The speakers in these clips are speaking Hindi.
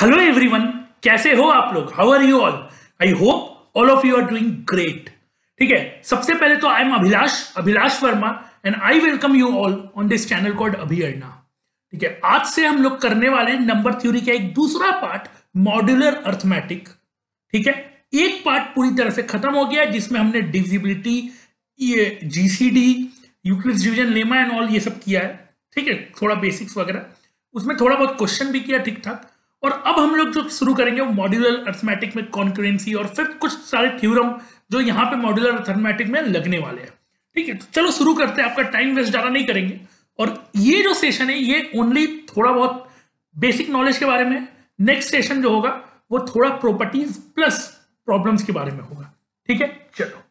हेलो एवरीवन कैसे हो आप लोग how are you all I hope all of you are doing great ठीक है सबसे पहले तो I am Abhilash Abhilash Verma and I welcome you all on this channel called अभियरना ठीक है आज से हम लोग करने वाले नंबर थ्योरी का एक दूसरा पार्ट मॉड्यूलर अर्थमेटिक ठीक है एक पार्ट पूरी तरह से खत्म हो गया जिसमें हमने डिविजिबिलिटी ये GCD Euclid's division lemma and all ये सब किया है ठीक है थोड़ा बेसिक्स वगैरह उसमें थोड़ा बहुत क्वेश्चन भी किया ठीक ठाक और अब हम लोग जो शुरू करेंगे वो मॉड्यूलर अर्थमेटिक में कॉन्क्रेंसी और फिर कुछ सारे थ्योरम जो यहाँ पे मॉड्यूलर अर्थमेटिक में लगने वाले हैं ठीक है तो चलो शुरू करते हैं आपका टाइम वेस्ट ज़्यादा नहीं करेंगे और ये जो सेशन है ये ओनली थोड़ा बहुत बेसिक नॉलेज के बारे में नेक्स्ट सेशन जो होगा वो थोड़ा प्रॉपर्टीज प्लस प्रॉब्लम्स के बारे में होगा ठीक है चलो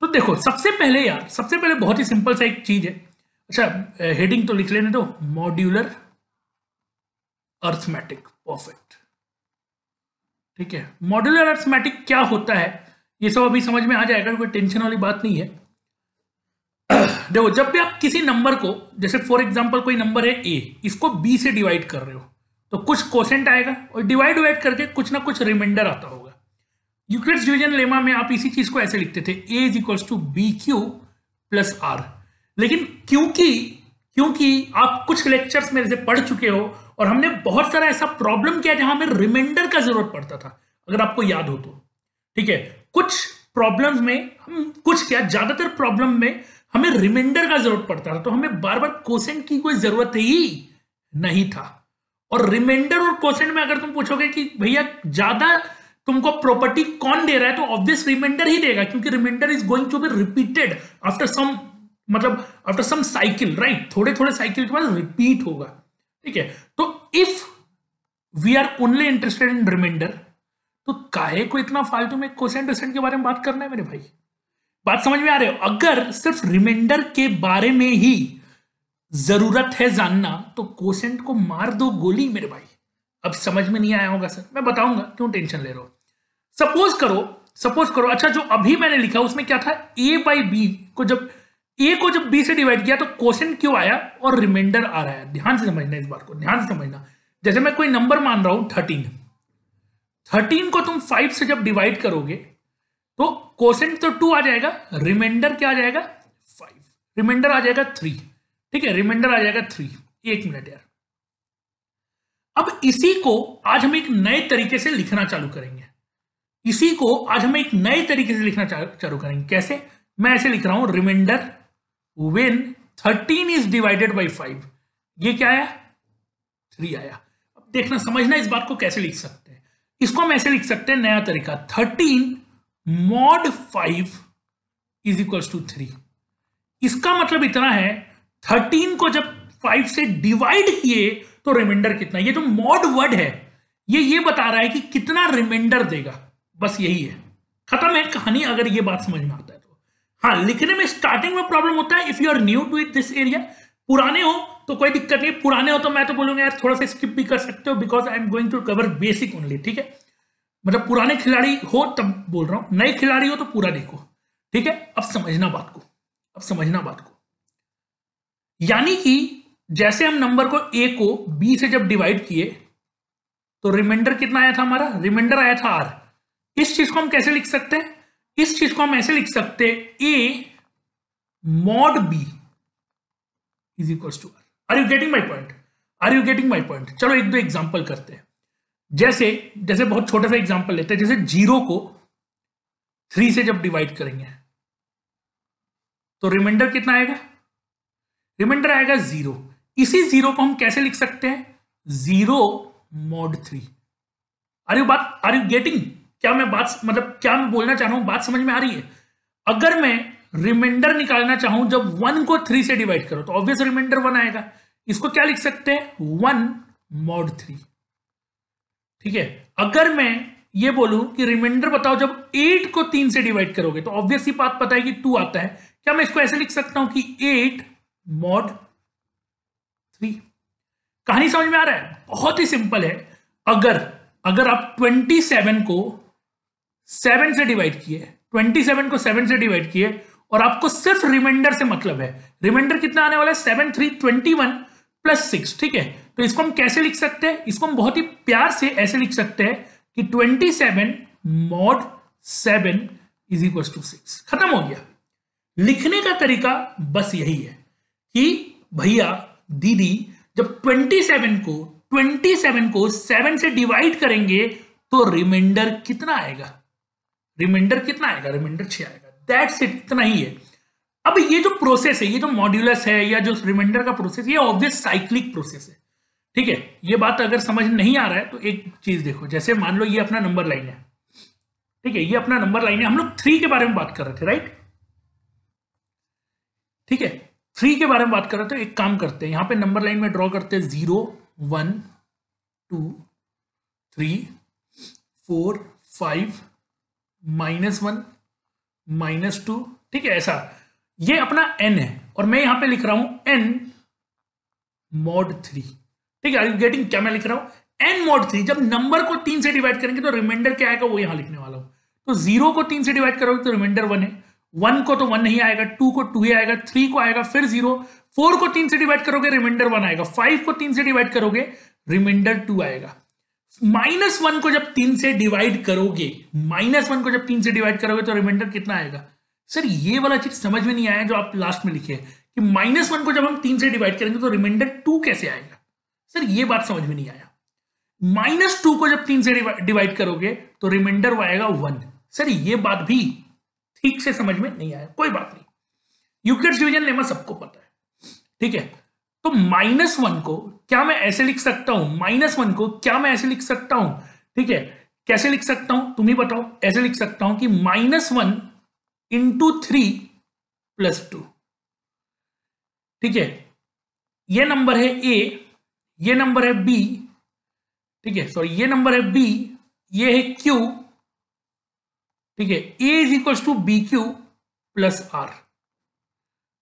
तो देखो सबसे पहले यार सबसे पहले बहुत ही सिंपल सा एक चीज है अच्छा हेडिंग तो लिख लेने दो मॉड्यूलर अर्थमेटिक परफेक्ट ठीक है मॉड्यूलर अर्थमेटिक क्या होता है ये सब अभी समझ में आ जाएगा कोई टेंशन वाली बात नहीं है देखो जब भी आप किसी नंबर को जैसे फॉर एग्जाम्पल कोई नंबर है ए इसको बी से डिवाइड कर रहे हो तो कुछ कोसेंट आएगा और डिवाइड वाइड करके कुछ ना कुछ रिमाइंडर आता होगा यूक्लिड्स डिवीजन लेमा में आप इसी चीज को ऐसे लिखते थे A is equals to B Q plus R लेकिन क्योंकि क्योंकि आप कुछ लेक्चर्स मेरे से पढ़ चुके हो और हमने बहुत सारा ऐसा प्रॉब्लम किया जहां हमें रिमाइंडर का जरूरत पड़ता था अगर आपको याद हो तो ठीक है कुछ प्रॉब्लम्स में हम कुछ क्या ज्यादातर प्रॉब्लम में हमें रिमाइंडर का जरूरत पड़ता था तो हमें बार बार कोसेंट की कोई जरूरत ही नहीं था और रिमाइंडर और कोसेंट में अगर तुम पूछोगे कि भैया ज्यादा तुमको प्रॉपर्टी कौन दे रहा है तो ऑब्वियस रिमाइंडर ही देगा क्योंकि remainder is going to be repeated after some मतलब आफ्टर सम साइकिल राइट थोड़े थोड़े साइकिल के बाद रिपीट होगा ठीक है तो if we are only interested in remainder तो काहे को इतना फालतू में क्वेश्चन रिसेंट के बारे में बात करना है मेरे भाई बात समझ में आ रहे हो अगर सिर्फ रिमाइंडर के बारे में ही जरूरत है जानना तो क्वेश्चन को मार दो गोली मेरे भाई अब समझ में नहीं आया होगा सर मैं बताऊंगा क्यों टेंशन ले रहे हो सपोज करो सपोज करो अच्छा जो अभी मैंने लिखा उसमें क्या था ए बाई बी को जब ए को जब बी से डिवाइड किया तो क्वेश्चन क्यों आया और रिमाइंडर आ रहा है ध्यान से समझना इस बात को ध्यान से समझना जैसे मैं कोई नंबर मान रहा हूं थर्टीन थर्टीन को तुम फाइव से जब डिवाइड करोगे तो क्वेश्चन तो टू आ जाएगा रिमाइंडर क्या आ जाएगा फाइव रिमाइंडर आ जाएगा थ्री ठीक है रिमाइंडर आ जाएगा थ्री एक मिनट यार अब इसी को आज हम एक नए तरीके से लिखना चालू करेंगे इसी को आज हम एक नए तरीके से लिखना चालू करेंगे कैसे मैं ऐसे लिख रहा हूं remainder when thirteen is divided by five ये क्या आया थ्री आया अब देखना समझना इस बात को कैसे लिख सकते हैं इसको हम ऐसे लिख सकते हैं नया तरीका thirteen mod five is equals to three इसका मतलब इतना है थर्टीन को जब फाइव से डिवाइड किए तो रिमाइंडर कितना ये जो मॉड वर्ड है ये ये बता रहा है कि कितना रिमाइंडर देगा बस यही है खत्म है कहानी अगर ये बात समझ में आता है हाँ लिखने में स्टार्टिंग में प्रॉब्लम होता है if you are new to it this area पुराने हो तो कोई दिक्कत नहीं पुराने हो तो मैं तो बोलूंगा यार थोड़ा सा स्किप भी कर सकते हो because I am going to cover basic only ठीक है मतलब पुराने खिलाड़ी हो तब बोल रहा हूं नए खिलाड़ी हो तो पूरा देखो ठीक है अब समझना बात को अब समझना बात को यानी कि जैसे हम नंबर को ए को बी से जब डिवाइड किए तो रिमाइंडर कितना आया था हमारा रिमाइंडर आया था आर इस चीज को हम कैसे लिख सकते हैं इस चीज को हम ऐसे लिख सकते A mod B is equal to R are you getting my point are you getting my point चलो एक दो एग्जाम्पल करते हैं जैसे जैसे बहुत छोटा सा एग्जाम्पल लेते हैं जैसे जीरो को थ्री से जब डिवाइड करेंगे तो रिमाइंडर कितना आएगा रिमाइंडर आएगा जीरो इसी जीरो को हम कैसे लिख सकते हैं zero mod three are you बात आर यू गेटिंग क्या मैं बात मतलब क्या मैं बोलना चाह रहा हूं बात समझ में आ रही है अगर मैं रिमाइंडर निकालना चाहूं जब वन को थ्री से डिवाइड करो तो ऑब्वियस रिमाइंडर वन आएगा इसको क्या लिख सकते हैं वन मॉड थ्री ठीक है अगर मैं ये बोलूं कि रिमाइंडर बताओ जब एट को तीन से डिवाइड करोगे तो ऑब्वियसली बात पता है कि टू आता है क्या मैं इसको ऐसे लिख सकता हूं कि एट मॉड थ्री कहानी समझ में आ रहा है बहुत ही सिंपल है अगर अगर आप ट्वेंटी सेवन को सेवन से डिवाइड किए ट्वेंटी सेवन को सेवन से डिवाइड किए और आपको सिर्फ रिमाइंडर से मतलब है रिमाइंडर कितना आने वाला है seven three twenty one plus six ठीक है तो इसको हम कैसे लिख सकते हैं इसको हम बहुत ही प्यार से ऐसे लिख सकते हैं कि twenty seven mod seven is equal to six खत्म हो गया लिखने का तरीका बस यही है कि भैया दीदी जब ट्वेंटी सेवन को ट्वेंटी सेवन को सेवन से डिवाइड करेंगे तो रिमाइंडर कितना आएगा रिमाइंडर कितना आएगा रिमाइंडर छह आएगा दैट्स इट इतना ही है अब ये जो प्रोसेस है ये जो मॉड्यूलस है या जो रिमाइंडर का प्रोसेस ये ऑब्वियस साइक्लिक प्रोसेस है ठीक है ये बात अगर समझ नहीं आ रहा है तो एक चीज देखो जैसे मान लो ये अपना नंबर लाइन है ठीक है ये अपना नंबर लाइन है हम लोग थ्री के बारे में बात कर रहे थे राइट ठीक है थ्री के बारे में बात कर रहे थे तो एक काम करते हैं यहां पे नंबर लाइन में ड्रॉ करते हैं zero one two three four five minus one minus two ठीक है ऐसा ये अपना एन है और मैं यहां पे लिख रहा हूं एन मोड थ्री ठीक है गेटिंग क्या मैं लिख रहा हूं एन मोड थ्री जब नंबर को तीन से डिवाइड करेंगे तो रिमाइंडर क्या आएगा वो यहां लिखने वाला हूं तो जीरो को तीन से डिवाइड करोगे तो रिमाइंडर वन है वन को तो वन नहीं आएगा टू को टू ही आएगा थ्री को आएगा फिर जीरो फोर को तीन से डिवाइड करोगे रिमाइंडर वन आएगा फाइव को तीन से डिवाइड करोगे रिमाइंडर टू आएगा माइनस वन को जब तीन से डिवाइड करोगे माइनस वन को जब तीन से डिवाइड करोगे तो रिमाइंडर कितना आएगा सर ये वाला चीज समझ में नहीं आया जो आप लास्ट में लिखे कि माइनस वन को जब हम तीन से डिवाइड करेंगे तो रिमाइंडर टू कैसे आएगा सर ये बात समझ में नहीं आया माइनस टू को जब तीन से डिवाइड करोगे तो रिमाइंडर आएगा वन सर ये बात भी ठीक से समझ में नहीं आया कोई बात नहीं यूक्लिड्स डिविजन लेमा सबको पता है ठीक है तो माइनस वन को क्या मैं ऐसे लिख सकता हूं माइनस वन को क्या मैं ऐसे लिख सकता हूं ठीक है कैसे लिख सकता हूं तुम ही बताओ ऐसे लिख सकता हूं कि minus one into three plus two ठीक है ये नंबर है ए ये नंबर है बी ठीक है सॉरी ये नंबर है बी ये है क्यू ठीक है A is equal to B Q plus R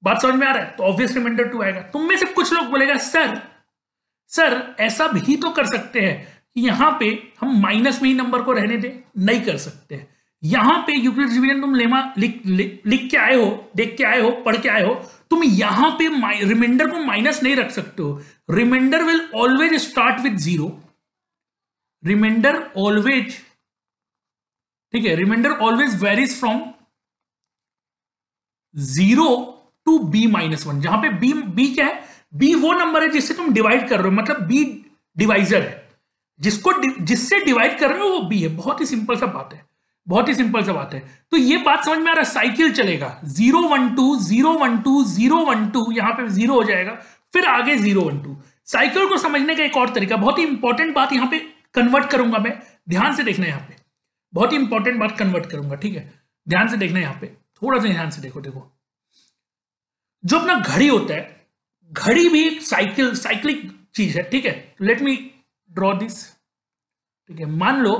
बात समझ में आ रहा है तो ऑब्वियस रिमाइंडर टू आएगा तुम में से कुछ लोग बोलेगा सर सर ऐसा भी तो कर सकते हैं कि यहाँ पे हम माइनस में ही नंबर को रहने दें नहीं कर सकते हैं यहाँ पे यूक्लिड डिविजन तुम लेमा लिख लिख के आए हो देख के आए हो पढ़ के आए हो तुम यहाँ पे रिमाइंडर को माइनस नहीं रख सकते हो remainder will always start with zero remainder always ठीक है remainder always varies from zero to B minus one जहां पे बी बी क्या है बी वो नंबर है जिससे तुम डिवाइड कर रहे हो मतलब बी डिवाइजर है जिसको जिससे डिवाइड कर रहे हो वो बी है बहुत ही सिंपल सा बात है बहुत ही सिंपल सा बात है तो ये बात समझ में आ रहा है साइकिल चलेगा zero one two zero one two zero one two यहां पे जीरो हो जाएगा फिर आगे जीरो वन टू साइकिल को समझने का एक और तरीका बहुत ही इंपॉर्टेंट बात यहां पे कन्वर्ट करूंगा मैं ध्यान से देखना यहां पे बहुत ही इंपॉर्टेंट बात कन्वर्ट करूंगा ठीक है ध्यान से देखना यहाँ पे थोड़ा सा ध्यान से देखो देखो जो अपना घड़ी होता है घड़ी भी एक साइकिल साइक्लिक चीज है ठीक है लेट मी ड्रॉ दिस ठीक है मान लो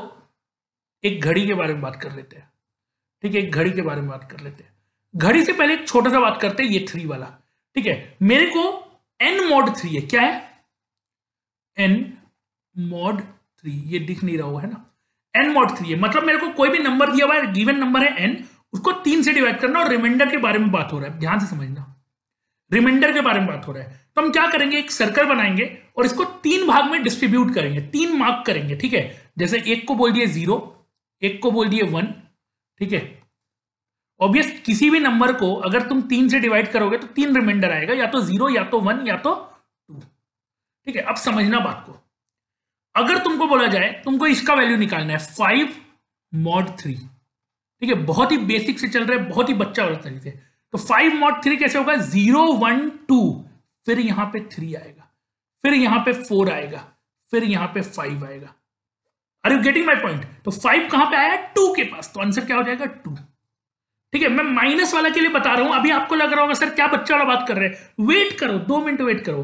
एक घड़ी के बारे में बात कर लेते हैं ठीक है एक घड़ी के बारे में बात कर लेते हैं घड़ी से पहले एक छोटा सा बात करते हैं ये थ्री वाला ठीक है मेरे को एन मॉड थ्री है क्या है एन मॉड थ्री ये दिख नहीं रहा हुआ है ना एन मॉड थ्री है मतलब मेरे को कोई भी नंबर दिया हुआ है गिवन नंबर है एन उसको तीन से डिवाइड करना और रिमाइंडर के बारे में बात हो रहा है ध्यान से समझना रिमाइंडर के बारे में बात हो रहा है तो हम क्या करेंगे एक सर्कल बनाएंगे और इसको तीन भाग में डिस्ट्रीब्यूट करेंगे तीन मार्क करेंगे ठीक है जैसे एक को बोल दिए जीरो एक को बोल दिए वन ठीक है ऑब्वियस किसी भी नंबर को अगर तुम तीन से डिवाइड करोगे तो तीन रिमाइंडर आएगा या तो जीरो या तो वन या तो टू ठीक है अब समझना बात को अगर तुमको बोला जाए तुमको इसका वैल्यू निकालना है फाइव मॉड थ्री ठीक है बहुत ही बेसिक से चल रहा है बहुत ही बच्चा वाले तरीके से तो फाइव मॉड थ्री कैसे होगा जीरो वन टू फिर यहां पे थ्री आएगा फिर यहां पे फोर आएगा फिर यहां पे फाइव आएगा are you getting my point तो फाइव कहां पे आया टू के पास तो आंसर क्या हो जाएगा टू ठीक है मैं माइनस वाला के लिए बता रहा हूं अभी आपको लग रहा होगा सर क्या बच्चा वाला बात कर रहे हैं वेट करो दो मिनट वेट करो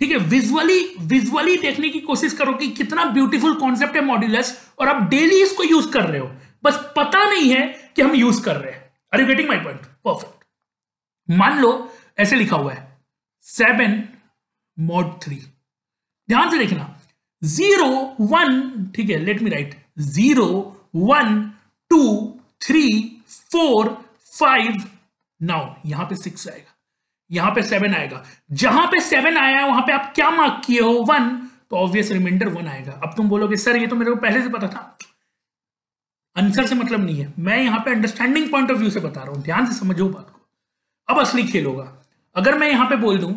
ठीक है विजुअली विजुअली देखने की कोशिश करो कि कितना ब्यूटीफुल कॉन्सेप्ट है मॉड्यूलस और आप डेली इसको यूज कर रहे हो बस पता नहीं है कि हम यूज कर रहे हैं are you getting my point perfect मान लो ऐसे लिखा हुआ है सेवन मोड थ्री ध्यान से देखना जीरो वन ठीक है let me write zero one two three four five now यहां पे सिक्स आएगा यहां पे सेवन आएगा जहां पे सेवन आया वहां पे आप क्या मार्क किए हो वन तो ऑब्वियस रिमाइंडर वन आएगा अब तुम बोलोगे सर ये तो मेरे को पहले से पता था आंसर से मतलब नहीं है मैं यहां पे अंडरस्टैंडिंग पॉइंट ऑफ व्यू से बता रहा हूं ध्यान से समझो बात को अब असली खेल होगा अगर मैं यहां पे बोल दूं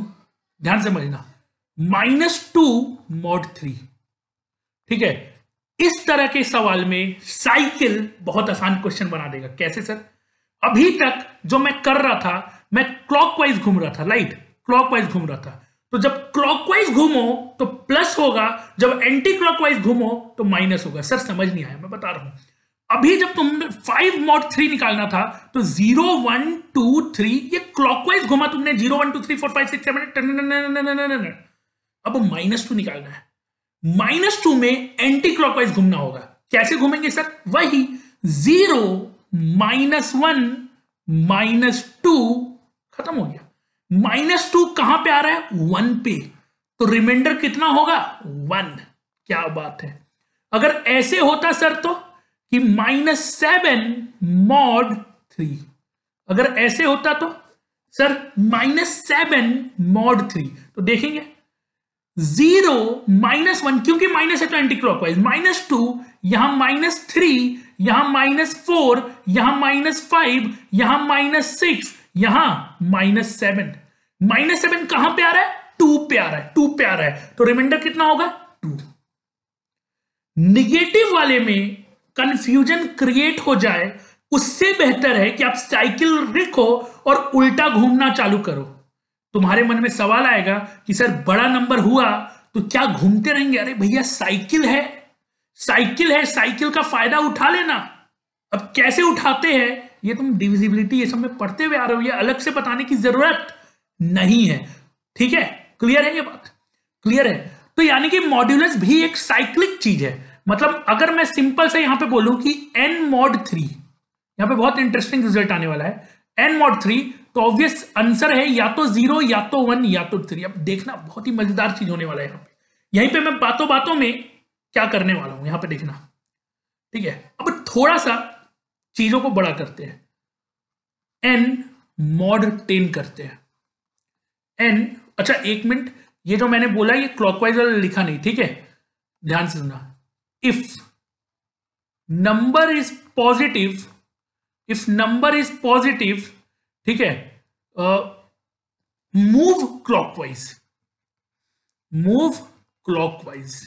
ध्यान से समझना माइनस टू मॉड थ्री ठीक है इस तरह के सवाल में साइकिल बहुत आसान क्वेश्चन बना देगा कैसे सर अभी तक जो मैं कर रहा था मैं क्लॉकवाइज घूम रहा था लाइट क्लॉकवाइज घूम रहा था तो जब क्लॉकवाइज घूमो तो प्लस होगा जब एंटी क्लॉकवाइज घूमो तो माइनस होगा सर समझ नहीं आया मैं बता रहा हूं अभी जब तुमने फाइव मॉड थ्री निकालना था तो जीरो वन टू थ्री ये क्लॉकवाइज घुमा तुमने zero one two three four five six seven अब माइनस टू निकालना है माइनस टू में एंटी क्लॉकवाइज घूमना होगा कैसे घूमेंगे सर वही zero minus one minus two खत्म हो गया माइनस टू कहां पे आ रहा है वन पे तो रिमाइंडर कितना होगा वन क्या बात है अगर ऐसे होता सर तो कि माइनस सेवन मॉड थ्री अगर ऐसे होता तो sir minus seven mod three तो देखेंगे जीरो माइनस वन क्योंकि माइनस है तो एंटी क्लॉकवाइज माइनस टू यहां माइनस थ्री यहां माइनस फोर यहां माइनस फाइव यहां माइनस सिक्स यहां माइनस सेवन माइनस सेवन कहां पे आ रहा है टू पे आ रहा है टू पे आ रहा है तो रिमाइंडर कितना होगा टू निगेटिव वाले में कंफ्यूजन क्रिएट हो जाए उससे बेहतर है कि आप साइकिल रिको और उल्टा घूमना चालू करो तुम्हारे मन में सवाल आएगा कि सर बड़ा नंबर हुआ तो क्या घूमते रहेंगे अरे भैया साइकिल है साइकिल है साइकिल का फायदा उठा लेना अब कैसे उठाते हैं ये तुम डिविजिबिलिटी ये सब में पढ़ते हुए आ रहे हो ये अलग से बताने की जरूरत नहीं है ठीक है क्लियर है ये बात क्लियर है तो यानी कि मॉड्यूलस भी एक साइक्लिक चीज है मतलब अगर मैं सिंपल से यहां पे बोलूं कि एन मॉड थ्री यहां पे बहुत इंटरेस्टिंग रिजल्ट आने वाला है एन मॉड थ्री तो ऑब्वियस आंसर है या तो जीरो या तो वन या तो थ्री अब देखना बहुत ही मजेदार चीज होने वाला है यहां पे यहीं पे मैं बातों बातों में क्या करने वाला हूं यहां पे देखना ठीक है अब थोड़ा सा चीजों को बड़ा करते हैं एन मॉड टेन करते हैं एन अच्छा एक मिनट ये जो मैंने बोला ये क्लॉकवाइज लिखा नहीं ठीक है ध्यान से सुनना if number is positive if number is positive ठीक है move clockwise move clockwise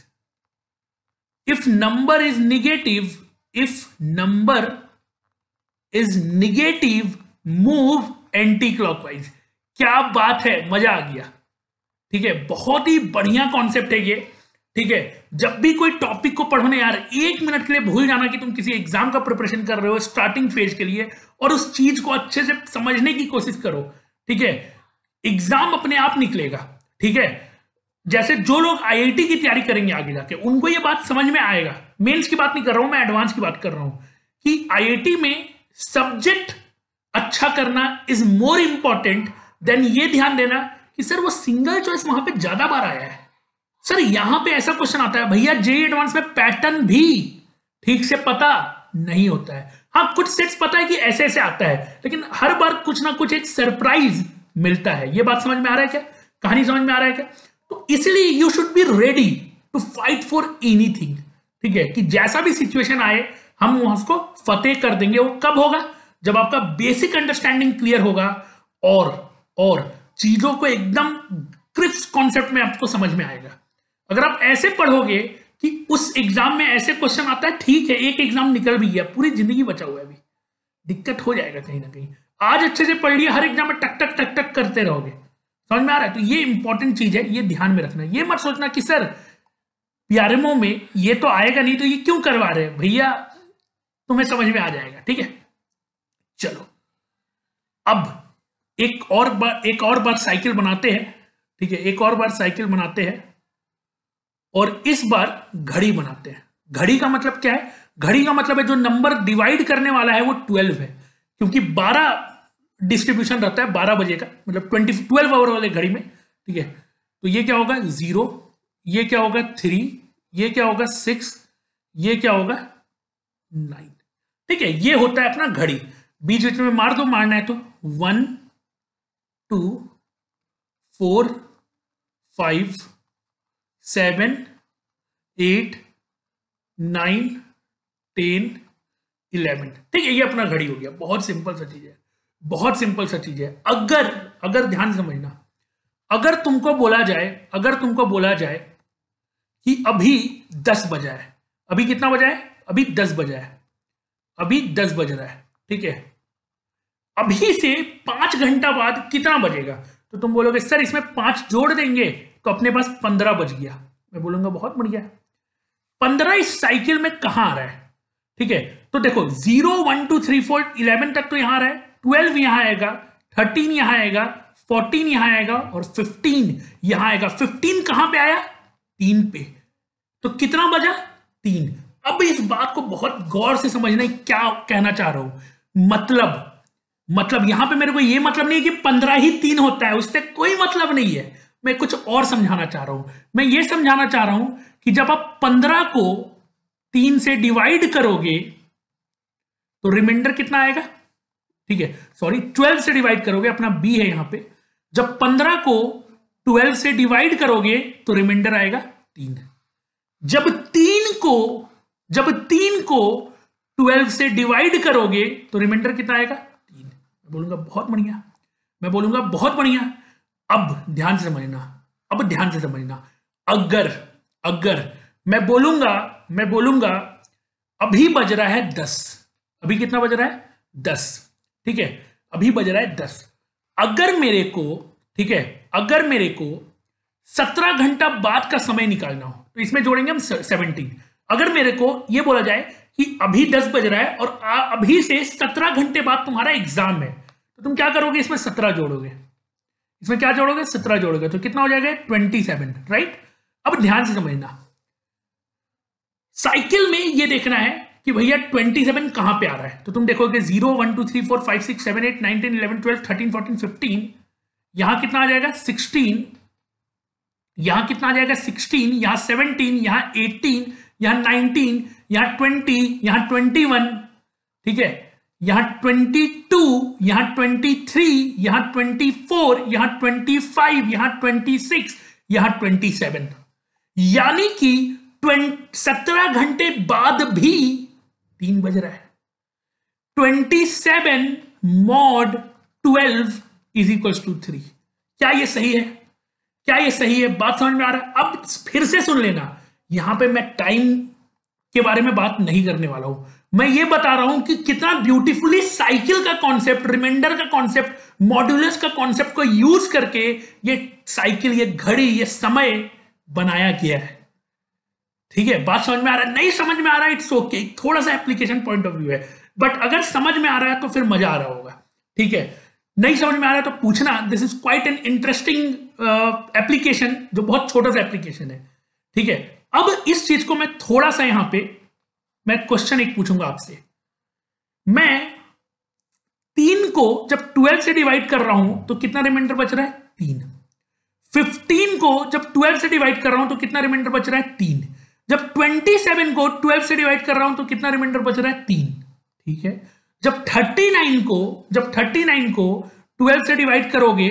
if number is negative if number is negative move anti-clockwise क्या बात है मजा आ गया ठीक है बहुत ही बढ़िया कॉन्सेप्ट है ये ठीक है जब भी कोई टॉपिक को पढ़ो ना यार एक मिनट के लिए भूल जाना कि तुम किसी एग्जाम का प्रिपरेशन कर रहे हो स्टार्टिंग फेज के लिए और उस चीज को अच्छे से समझने की कोशिश करो ठीक है एग्जाम अपने आप निकलेगा ठीक है जैसे जो लोग आईआईटी की तैयारी करेंगे आगे जाके उनको ये बात समझ में आएगा मेंस की बात नहीं कर रहा हूं मैं एडवांस की बात कर रहा हूं कि आईआईटी में सब्जेक्ट अच्छा करना इज मोर इंपॉर्टेंट देन ये ध्यान देना कि सर वो सिंगल चॉइस वहां पे ज्यादा बार आया है सर यहां पे ऐसा क्वेश्चन आता है भैया जे एडवांस में पैटर्न भी ठीक से पता नहीं होता है हाँ कुछ सेट्स पता है कि ऐसे ऐसे आता है लेकिन हर बार कुछ ना कुछ एक सरप्राइज मिलता है ये बात समझ में आ रहा है क्या कहानी समझ में आ रहा है क्या तो इसलिए you should be ready to fight for any ठीक है कि जैसा भी सिचुएशन आए हम उसको फतेह कर देंगे वो कब होगा जब आपका बेसिक अंडरस्टैंडिंग क्लियर होगा और और चीजों को एकदम क्रिप्स कॉन्सेप्ट में आपको समझ में आएगा अगर आप ऐसे पढ़ोगे कि उस एग्जाम में ऐसे क्वेश्चन आता है ठीक है एक एग्जाम निकल भी गया पूरी जिंदगी बचा हुआ है अभी दिक्कत हो जाएगा कहीं ना कहीं आज अच्छे से पढ़ लिया हर एग्जाम में टक टक टक टक करते रहोगे समझ में आ रहा है तो ये इंपॉर्टेंट चीज है ये ध्यान में रखना ये मत सोचना कि सर पीआरएमओ में ये तो आएगा नहीं तो ये क्यों करवा रहे भैया तुम्हें समझ में आ जाएगा ठीक है चलो अब एक और बार एक और बार साइकिल बनाते हैं ठीक है एक और बार साइकिल बनाते हैं और इस बार घड़ी बनाते हैं घड़ी का मतलब क्या है घड़ी का मतलब है जो नंबर डिवाइड करने वाला है वो ट्वेल्व है क्योंकि बारह डिस्ट्रीब्यूशन रहता है बारह बजे का मतलब ट्वेंटी ट्वेल्व आवर वाले घड़ी में ठीक है तो ये क्या होगा जीरो ये क्या होगा थ्री ये क्या होगा सिक्स ये क्या होगा नाइन ठीक है ये होता है अपना घड़ी बीच बीच में मार दो मारना है तो one two four five seven eight nine ten eleven ठीक है ये अपना घड़ी हो गया बहुत सिंपल सा चीज है बहुत सिंपल सा चीज है अगर अगर ध्यान समझना अगर तुमको बोला जाए अगर तुमको बोला जाए कि अभी दस बजा है अभी कितना बजा है अभी दस बजा है अभी दस बज रहा है ठीक है अभी से पांच घंटा बाद कितना बजेगा तो तुम बोलोगे सर इसमें पांच जोड़ देंगे तो अपने पास पंद्रह बज गया मैं बोलूंगा बहुत बढ़िया पंद्रह इस साइकिल में कहा आ रहा है ठीक है तो देखो zero one two three four eleven तक तो यहां आ रहा है ट्वेल्व यहां आएगा थर्टीन यहां आएगा फोर्टीन यहां आएगा और फिफ्टीन यहां आएगा फिफ्टीन कहां पे आया तीन पे तो कितना बजा तीन अब इस बात को बहुत गौर से समझना क्या कहना चाह रहा हूं मतलब मतलब यहां पे मेरे को ये मतलब नहीं है कि पंद्रह ही तीन होता है उससे कोई मतलब नहीं है मैं कुछ और समझाना चाह रहा हूं मैं ये समझाना चाह रहा हूं कि जब आप पंद्रह को तीन से डिवाइड करोगे तो रिमाइंडर कितना आएगा ठीक है सॉरी ट्वेल्व से डिवाइड करोगे अपना बी है यहां पे जब पंद्रह को ट्वेल्व से डिवाइड करोगे तो रिमाइंडर आएगा तीन जब तीन को जब तीन को ट्वेल्व से डिवाइड करोगे तो रिमाइंडर कितना आएगा मैं बोलूंगा बहुत बढ़िया मैं बोलूंगा बहुत बढ़िया अब ध्यान से समझना अब ध्यान से समझना अगर अगर मैं बोलूंगा मैं बोलूंगा अभी बज रहा है दस अभी कितना बज रहा है दस ठीक है अभी बज रहा है दस अगर मेरे को ठीक है अगर मेरे को सत्रह घंटा बाद का समय निकालना हो तो इसमें जोड़ेंगे हम सेवनटीन अगर मेरे को यह बोला जाए कि अभी दस बज रहा है और अभी से सत्रह घंटे बाद तुम्हारा एग्जाम है तो तुम क्या करोगे इसमें सत्रह जोड़ोगे इसमें क्या जोड़ोगे सत्रह जोड़ोगे तो कितना हो जाएगा ट्वेंटी सेवन राइट अब ध्यान से समझना साइकिल में ये देखना है कि भैया ट्वेंटी सेवन कहां पे आ रहा है तो तुम देखोगे zero one two three four five six seven eight nine eleven twelve thirteen fourteen fifteen यहां कितना आ जाएगा सिक्सटीन यहां कितना आ जाएगा सिक्सटीन यहां सेवनटीन यहां एटीन यहां नाइनटीन यहां ट्वेंटी यहां ट्वेंटी वन ठीक है यहां ट्वेंटी टू यहां ट्वेंटी थ्री यहां ट्वेंटी फोर यहां ट्वेंटी फाइव यहां ट्वेंटी सिक्स यहां ट्वेंटी सेवन यानी कि सत्रह घंटे बाद भी तीन बज रहा है twenty seven mod twelve is equal to three क्या ये सही है क्या ये सही है बात समझ में आ रहा है अब फिर से सुन लेना यहां पे मैं टाइम के बारे में बात नहीं करने वाला हूं मैं ये बता रहा हूं कि कितना ब्यूटीफुली साइकिल का कॉन्सेप्ट रिमाइंडर का कॉन्सेप्ट मॉड्यूलर्स का कॉन्सेप्ट को यूज करके ये साइकिल ये घड़ी ये समय बनाया गया है ठीक है बात समझ में आ रहा है नहीं समझ में आ रहा है इट्स ओके okay, थोड़ा सा एप्लीकेशन पॉइंट ऑफ व्यू है बट अगर समझ में आ रहा है तो फिर मजा आ रहा होगा ठीक है नहीं समझ में आ रहा है तो पूछना this is quite an interesting application जो बहुत छोटा सा एप्लीकेशन है ठीक है अब इस चीज को मैं थोड़ा सा यहां पे मैं क्वेश्चन एक पूछूंगा आपसे मैं तीन को जब ट्वेल्व से डिवाइड कर रहा हूं तो कितना रिमाइंडर बच रहा है तीन फिफ्टीन को जब ट्वेल्व से डिवाइड कर रहा हूं तो कितना रिमाइंडर बच रहा है तीन जब ट्वेंटी सेवन को ट्वेल्व से डिवाइड कर रहा हूं तो कितना रिमाइंडर बच रहा है तीन ठीक है जब थर्टी नाइन को जब थर्टी नाइन को ट्वेल्व से डिवाइड करोगे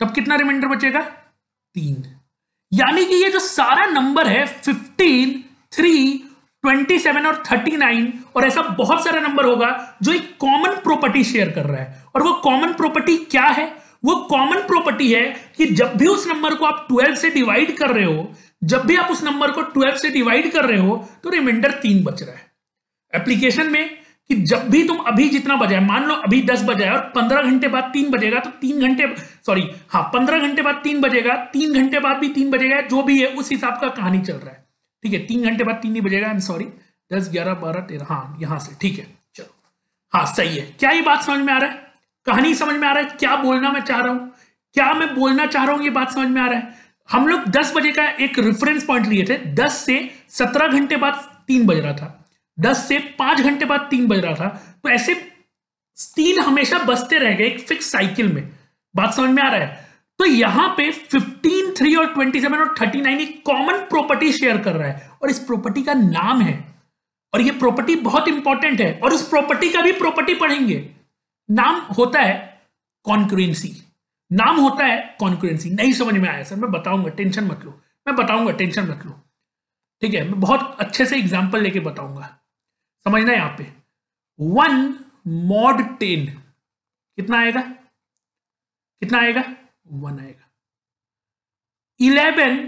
तब कितना रिमाइंडर बचेगा तीन यानी कि ये जो सारा नंबर है फिफ्टीन थ्री ट्वेंटी सेवन और थर्टी नाइन और ऐसा बहुत सारा नंबर होगा जो एक कॉमन प्रॉपर्टी शेयर कर रहा है और वो कॉमन प्रॉपर्टी क्या है वो कॉमन प्रॉपर्टी है कि जब भी उस नंबर को आप ट्वेल्व से डिवाइड कर रहे हो जब भी आप उस नंबर को ट्वेल्व से डिवाइड कर रहे हो तो रिमाइंडर तीन बच रहा है एप्लीकेशन में कि जब भी तुम अभी जितना बजाए मान लो अभी दस बजाए और पंद्रह घंटे बाद तीन बजेगा तो तीन घंटे सॉरी हाँ पंद्रह घंटे बाद तीन बजेगा तीन घंटे बाद भी तीन बजेगा जो भी है उस हिसाब का कहानी चल रहा है ठीक है तीन घंटे बाद तीन ही बजेगा एंड सॉरी दस ग्यारह बारह तेरह हाँ यहां से ठीक है चलो हाँ सही है क्या ये बात समझ में आ रहा है कहानी समझ में आ रहा है क्या बोलना मैं चाह रहा हूं क्या मैं बोलना चाह रहा हूं ये बात समझ में आ रहा है हम लोग दस बजे का एक रेफरेंस पॉइंट लिए थे दस से सत्रह घंटे बाद तीन बज रहा था दस से पांच घंटे बाद तीन बज रहा था तो ऐसे तीन हमेशा बसते रह गए एक फिक्स साइकिल में बात समझ में आ रहा है तो यहां पे 15 थ्री और 27 और 39 एक कॉमन प्रॉपर्टी शेयर कर रहा है और इस प्रॉपर्टी का नाम है और ये प्रॉपर्टी बहुत इंपॉर्टेंट है और उस प्रॉपर्टी का भी प्रॉपर्टी पढ़ेंगे नाम होता है कॉन्क्रेंसी नाम होता है कॉन्क्रेंसी नहीं समझ में आया सर मैं बताऊंगा टेंशन मत लो मैं बताऊंगा टेंशन मत लो ठीक है मैं बहुत अच्छे से एग्जाम्पल लेके बताऊंगा समझना यहां पे वन मॉड टेन कितना आएगा कितना आएगा वन आएगा इलेवन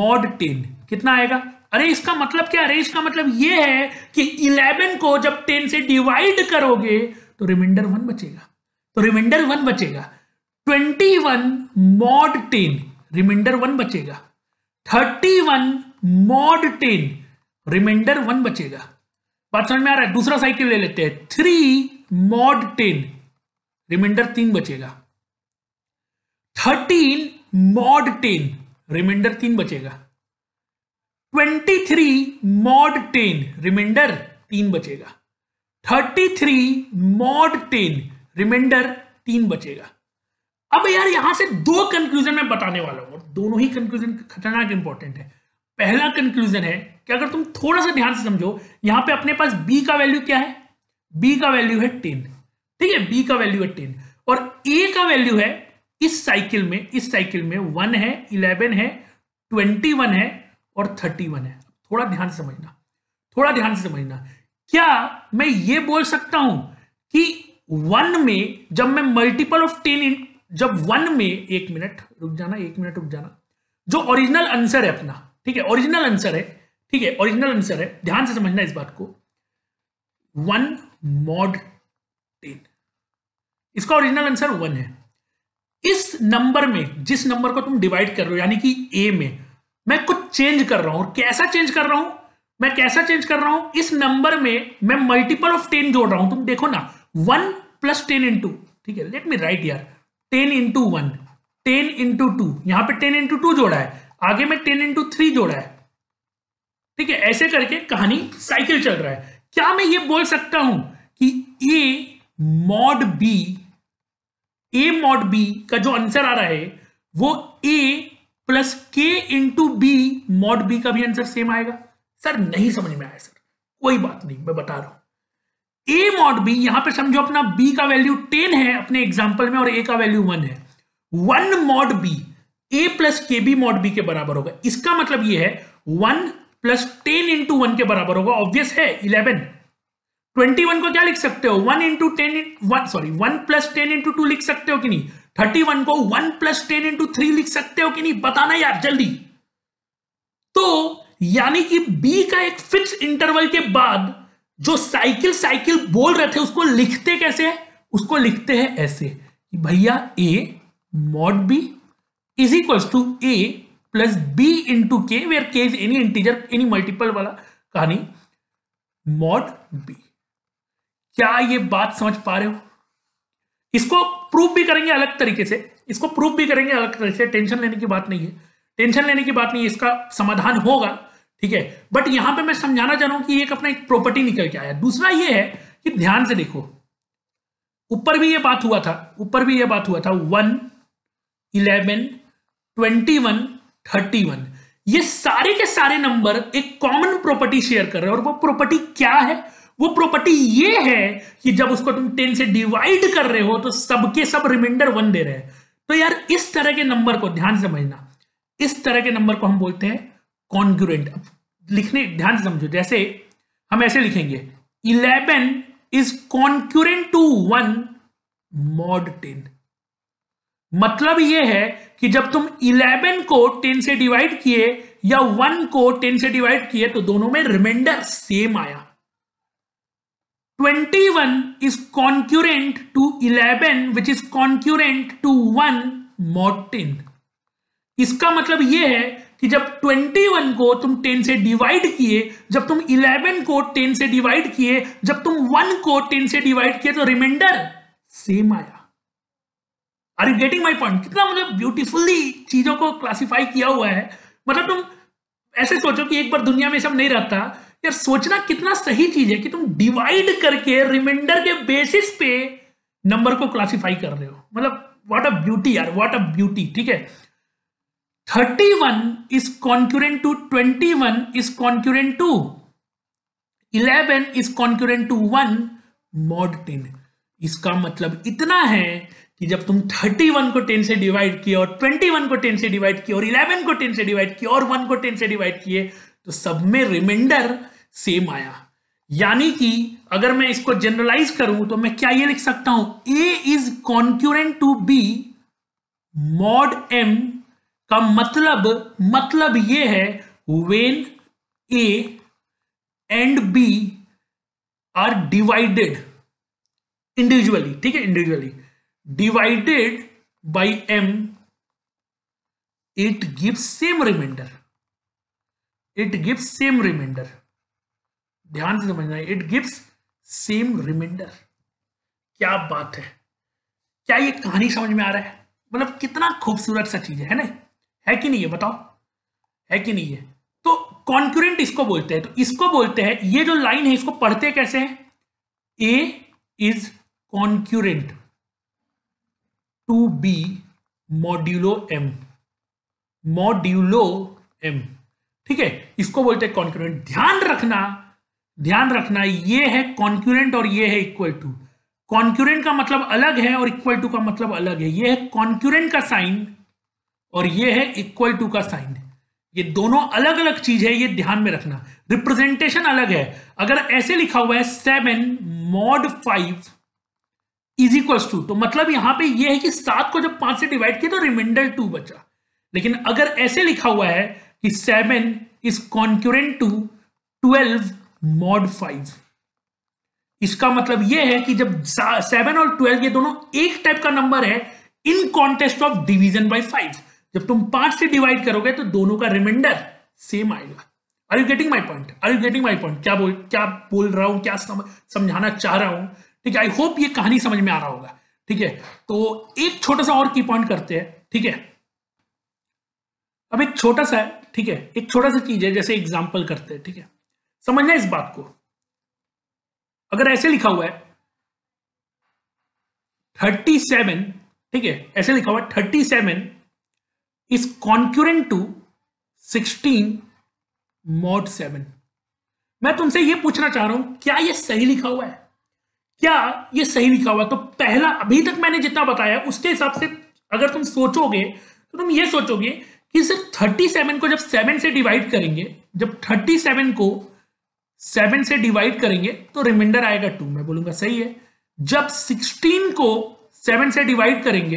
मॉड टेन कितना आएगा अरे इसका मतलब क्या अरे इसका मतलब यह है कि इलेवन को जब टेन से डिवाइड करोगे तो रिमाइंडर वन बचेगा तो रिमाइंडर वन बचेगा twenty one mod ten remainder one बचेगा thirty one mod ten remainder one बचेगा बात समझ में आ रहा है दूसरा साइकिल ले लेते हैं थ्री मॉड टेन रिमाइंडर तीन बचेगा थर्टीन मॉड टेन रिमाइंडर तीन बचेगा twenty three mod ten remainder तीन बचेगा thirty three mod ten remainder तीन बचेगा अब यार यहां से दो कंक्लूजन मैं बताने वाला हूं और दोनों ही कंक्लूजन खतरनाक इंपॉर्टेंट है पहला कंक्लूजन है कि अगर तुम थोड़ा सा ध्यान से समझो यहां पे अपने पास बी का वैल्यू क्या है बी का वैल्यू है टेन ठीक है बी का वैल्यू है टेन और ए का वैल्यू है इस साइकिल में इस साइकिल में वन है इलेवन है ट्वेंटी वन है और थर्टी वन है थोड़ा ध्यान समझना थोड़ा ध्यान से समझना क्या मैं ये बोल सकता हूं कि वन में जब मैं मल्टीपल ऑफ टेन जब वन में एक मिनट रुक जाना एक मिनट रुक जाना जो ओरिजिनल आंसर है अपना ठीक है ओरिजिनल आंसर है ठीक है ओरिजिनल आंसर है ध्यान से समझना इस बात को वन मॉड टेन इसका ओरिजिनल आंसर वन है इस नंबर में जिस नंबर को तुम डिवाइड कर रहे हो यानी कि ए में मैं कुछ चेंज कर रहा हूं और कैसा चेंज कर रहा हूं मैं कैसा चेंज कर रहा हूं इस नंबर में मैं मल्टीपल ऑफ टेन जोड़ रहा हूं तुम देखो ना वन प्लस टेन इंटू ठीक है लेट मी राइट यार ten into one ten into two यहां पर टेन इंटू टू जोड़ा है आगे में टेन इंटू थ्री जोड़ा है ठीक है ऐसे करके कहानी साइकिल चल रहा है क्या मैं ये बोल सकता हूं कि A mod B A mod B का जो आंसर आ रहा है वो A plus K into B mod B का भी आंसर सेम आएगा सर नहीं समझ में आया सर कोई बात नहीं मैं बता रहा हूं ए मॉड बी यहां पे समझो अपना बी का वैल्यू टेन है अपने एग्जाम्पल में और ए का वैल्यू वन है one mod B A plus K B mod B के बराबर होगा इसका मतलब यह है one plus ten into one के बराबर होगा ऑब्वियस है इलेवन ट्वेंटी वन को क्या लिख सकते हो one into ten one sorry one plus ten into two लिख सकते हो कि नहीं थर्टी वन को one plus ten into three लिख सकते हो कि नहीं बताना यार जल्दी तो यानी कि बी का एक फिक्स इंटरवल के बाद जो साइकिल साइकिल बोल रहे थे उसको लिखते कैसे है उसको लिखते हैं ऐसे भैया A mod B is equals to A plus B into K where K is any integer any multiple वाला कहानी मॉड बी क्या ये बात समझ पा रहे हो इसको प्रूफ भी करेंगे अलग तरीके से इसको प्रूफ भी करेंगे अलग तरीके से टेंशन लेने की बात नहीं है टेंशन लेने की बात नहीं है इसका समाधान होगा ठीक है बट यहां पे मैं समझाना चाह रहा हूं कि एक अपना एक प्रॉपर्टी निकल के आया दूसरा ये है कि ध्यान से देखो ऊपर भी ये बात हुआ था ऊपर भी ये बात हुआ था one eleven twenty one thirty one ये सारे के सारे नंबर एक कॉमन प्रॉपर्टी शेयर कर रहे हैं और वो प्रॉपर्टी क्या है वो प्रॉपर्टी ये है कि जब उसको तुम टेन से डिवाइड कर रहे हो तो सबके सब रिमाइंडर वन दे रहे हैं तो यार इस तरह के नंबर को ध्यान समझना इस तरह के नंबर को हम बोलते हैं कॉन्ग्रुएंट लिखने ध्यान से समझो जैसे हम ऐसे लिखेंगे eleven is concurrent to one mod ten मतलब यह है कि जब तुम 11 को 10 से डिवाइड किए या 1 को 10 से डिवाइड किए तो दोनों में रिमाइंडर सेम आया 21 is concurrent to 11 which is concurrent to 1 mod 10 इसका मतलब यह है कि जब 21 को तुम 10 से डिवाइड किए जब तुम 11 को 10 से डिवाइड किए जब तुम 1 को 10 से डिवाइड किए तो रिमाइंडर सेम आया are you getting my point कितना मतलब ब्यूटीफुली चीजों को क्लासीफाई किया हुआ है मतलब तुम ऐसे सोचो कि एक बार दुनिया में सब नहीं रहता यार सोचना कितना सही चीज है कि तुम डिवाइड करके रिमाइंडर के बेसिस पे नंबर को क्लासीफाई कर रहे हो मतलब व्हाट अ ब्यूटी यार व्हाट अ ब्यूटी ठीक है thirty one is concurrent to twenty one is concurrent to eleven is concurrent to one mod ten इसका मतलब इतना है कि जब तुम 31 को 10 से डिवाइड किए और 21 को 10 से डिवाइड किए और 11 को 10 से डिवाइड किए और 1 को 10 से डिवाइड किए तो सब में रिमाइंडर सेम आया यानी कि अगर मैं इसको जनरलाइज करूं तो मैं क्या ये लिख सकता हूं A is concurrent to B mod M का मतलब मतलब ये है when A and B are divided individually ठीक है individually divided by m it gives same remainder it gives same remainder ध्यान से समझना इट गिव्स सेम रिमाइंडर क्या बात है क्या ये कहानी समझ में आ रहा है मतलब कितना खूबसूरत सा चीज है ना है कि नहीं है बताओ है कि नहीं है तो कॉन्क्यूरेंट इसको बोलते हैं तो इसको बोलते हैं ये जो लाइन है इसको पढ़ते कैसे है A is concurrent to B modulo M modulo M ठीक है इसको बोलते हैं कॉन्क्यूरेंट ध्यान रखना ध्यान रखना ये है कॉन्क्यूरेंट और ये है इक्वल टू कॉन्क्यूरेंट का मतलब अलग है और इक्वल टू का मतलब अलग है ये है कॉन्क्यूरेंट का साइन और ये है इक्वल टू का साइन ये दोनों अलग अलग चीज है ये ध्यान में रखना रिप्रेजेंटेशन अलग है अगर ऐसे लिखा हुआ है seven mod five is equals to तो मतलब यहां पे ये है कि सात को जब पांच से डिवाइड किया तो रिमाइंडर टू बचा लेकिन अगर ऐसे लिखा हुआ है कि seven is concurrent to twelve mod five इसका मतलब ये है कि जब सेवन और ट्वेल्व ये दोनों एक टाइप का नंबर है in context of division by five जब तुम पांच से डिवाइड करोगे तो दोनों का रिमाइंडर सेम आएगा are you getting my point are you getting my point क्या बोल क्या बोल रहा हूं क्या समझाना चाह रहा हूं ठीक है आई होप ये कहानी समझ में आ रहा होगा ठीक है तो एक छोटा सा और की पॉइंट करते हैं ठीक है अब एक छोटा सा ठीक है एक छोटा सा चीज है जैसे एग्जाम्पल करते हैं ठीक है समझना इस बात को अगर ऐसे लिखा हुआ है थर्टी सेवन ठीक है ऐसे लिखा हुआ है thirty seven is concurrent to sixteen mod seven मैं तुमसे ये पूछना चाह रहा हूं क्या ये सही लिखा हुआ है क्या ये सही लिखा हुआ तो पहला अभी तक मैंने जितना बताया उसके हिसाब से अगर तुम सोचोगे तो तुम ये सोचोगे कि सिर्फ थर्टी सेवन को जब सेवन से डिवाइड करेंगे जब थर्टी सेवन को सेवन से डिवाइड करेंगे तो रिमाइंडर आएगा टू मैं बोलूंगा सही है जब सिक्सटीन को सेवन से डिवाइड करेंगे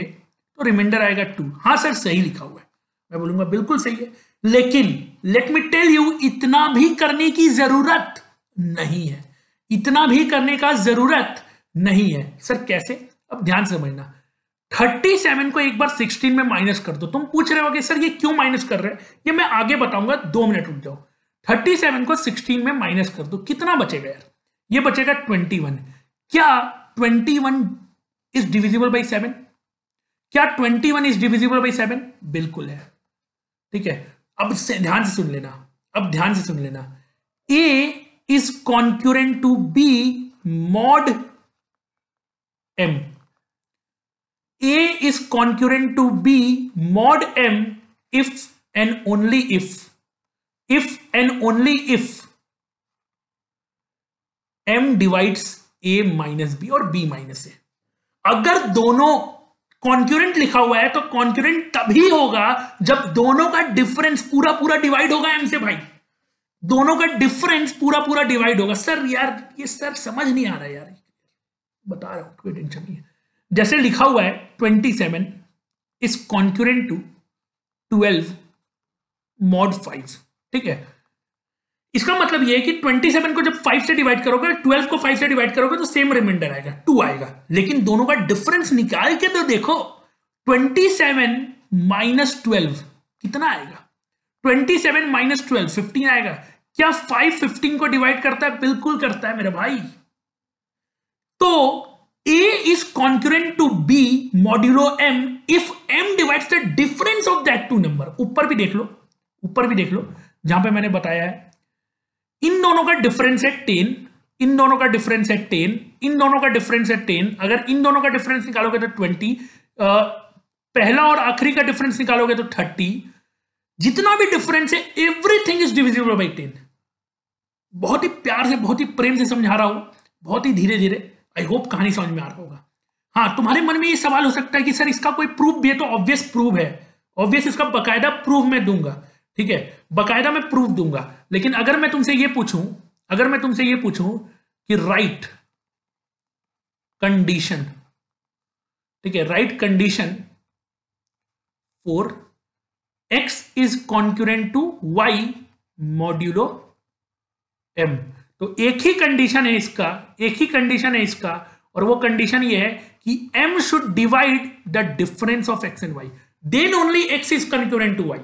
तो रिमाइंडर आएगा टू हाँ सर सही लिखा हुआ है मैं बोलूंगा बिल्कुल सही है लेकिन लेट मी टेल यू इतना भी करने की जरूरत नहीं है इतना भी करने का जरूरत नहीं है सर कैसे अब ध्यान से समझना 37 को एक बार 16 में माइनस कर दो तुम पूछ रहे हो कि सर ये क्यों माइनस कर रहे हैं ये मैं आगे बताऊंगा दो मिनट रुक जाओ 37 को 16 में माइनस कर दो कितना बचेगा यार ये बचेगा 21 क्या 21 इज डिविजिबल बाई सेवन क्या 21 इज डिविजिबल बाई सेवन बिल्कुल है ठीक है अब ध्यान से सुन लेना अब ध्यान से सुन लेना A is concurrent to B mod M. A is concurrent to B mod M if and only if. If and only if M divides A minus B और B माइनस ए अगर दोनों कॉन्क्यूरेंट लिखा हुआ है तो कॉन्क्यूरेंट तभी होगा जब दोनों का डिफरेंस पूरा पूरा डिवाइड होगा एम से भाई दोनों का डिफरेंस पूरा पूरा डिवाइड होगा सर यार ये सर समझ नहीं आ रहा यार बता रहा हूं कोई टेंशन नहीं है जैसे लिखा हुआ है twenty seven is concurrent to twelve mod five ठीक है इसका मतलब ये है कि 27 को जब 5 से डिवाइड करोगे 12 को 5 से डिवाइड करोगे तो सेम रिमाइंडर आएगा 2 आएगा लेकिन दोनों का डिफरेंस निकाल के तो देखो 27 सेवन माइनस ट्वेल्व कितना आएगा 27 सेवन माइनस ट्वेल्व फिफ्टीन आएगा क्या 515 को डिवाइड करता है बिल्कुल करता है मेरे भाई तो A is concurrent to B modulo M if M divides the difference of that two number ऊपर भी देख लो ऊपर भी देख लो जहां पे मैंने बताया है इन दोनों का डिफरेंस है टेन इन दोनों का डिफरेंस है टेन इन दोनों का डिफरेंस है टेन अगर इन दोनों का डिफरेंस निकालोगे तो ट्वेंटी पहला और आखिरी का डिफरेंस निकालोगे तो थर्टी जितना भी डिफरेंस है everything is divisible by ten बहुत ही प्यार से बहुत ही प्रेम से समझा रहा हूं बहुत ही धीरे धीरे आई होप कहानी समझ में आ रहा होगा हाँ तुम्हारे मन में ये सवाल हो सकता है कि सर इसका कोई प्रूफ भी है तो ऑब्वियस प्रूफ है ऑब्वियस इसका बकायदा प्रूफ मैं दूंगा ठीक है बकायदा मैं प्रूफ दूंगा लेकिन अगर मैं तुमसे ये पूछूं अगर मैं तुमसे ये पूछूं कि राइट कंडीशन ठीक है right condition for x is concurrent to y modulo m तो एक ही कंडीशन है इसका एक ही कंडीशन है इसका और वो कंडीशन ये है कि m should divide the difference of x and y then only x is concurrent to y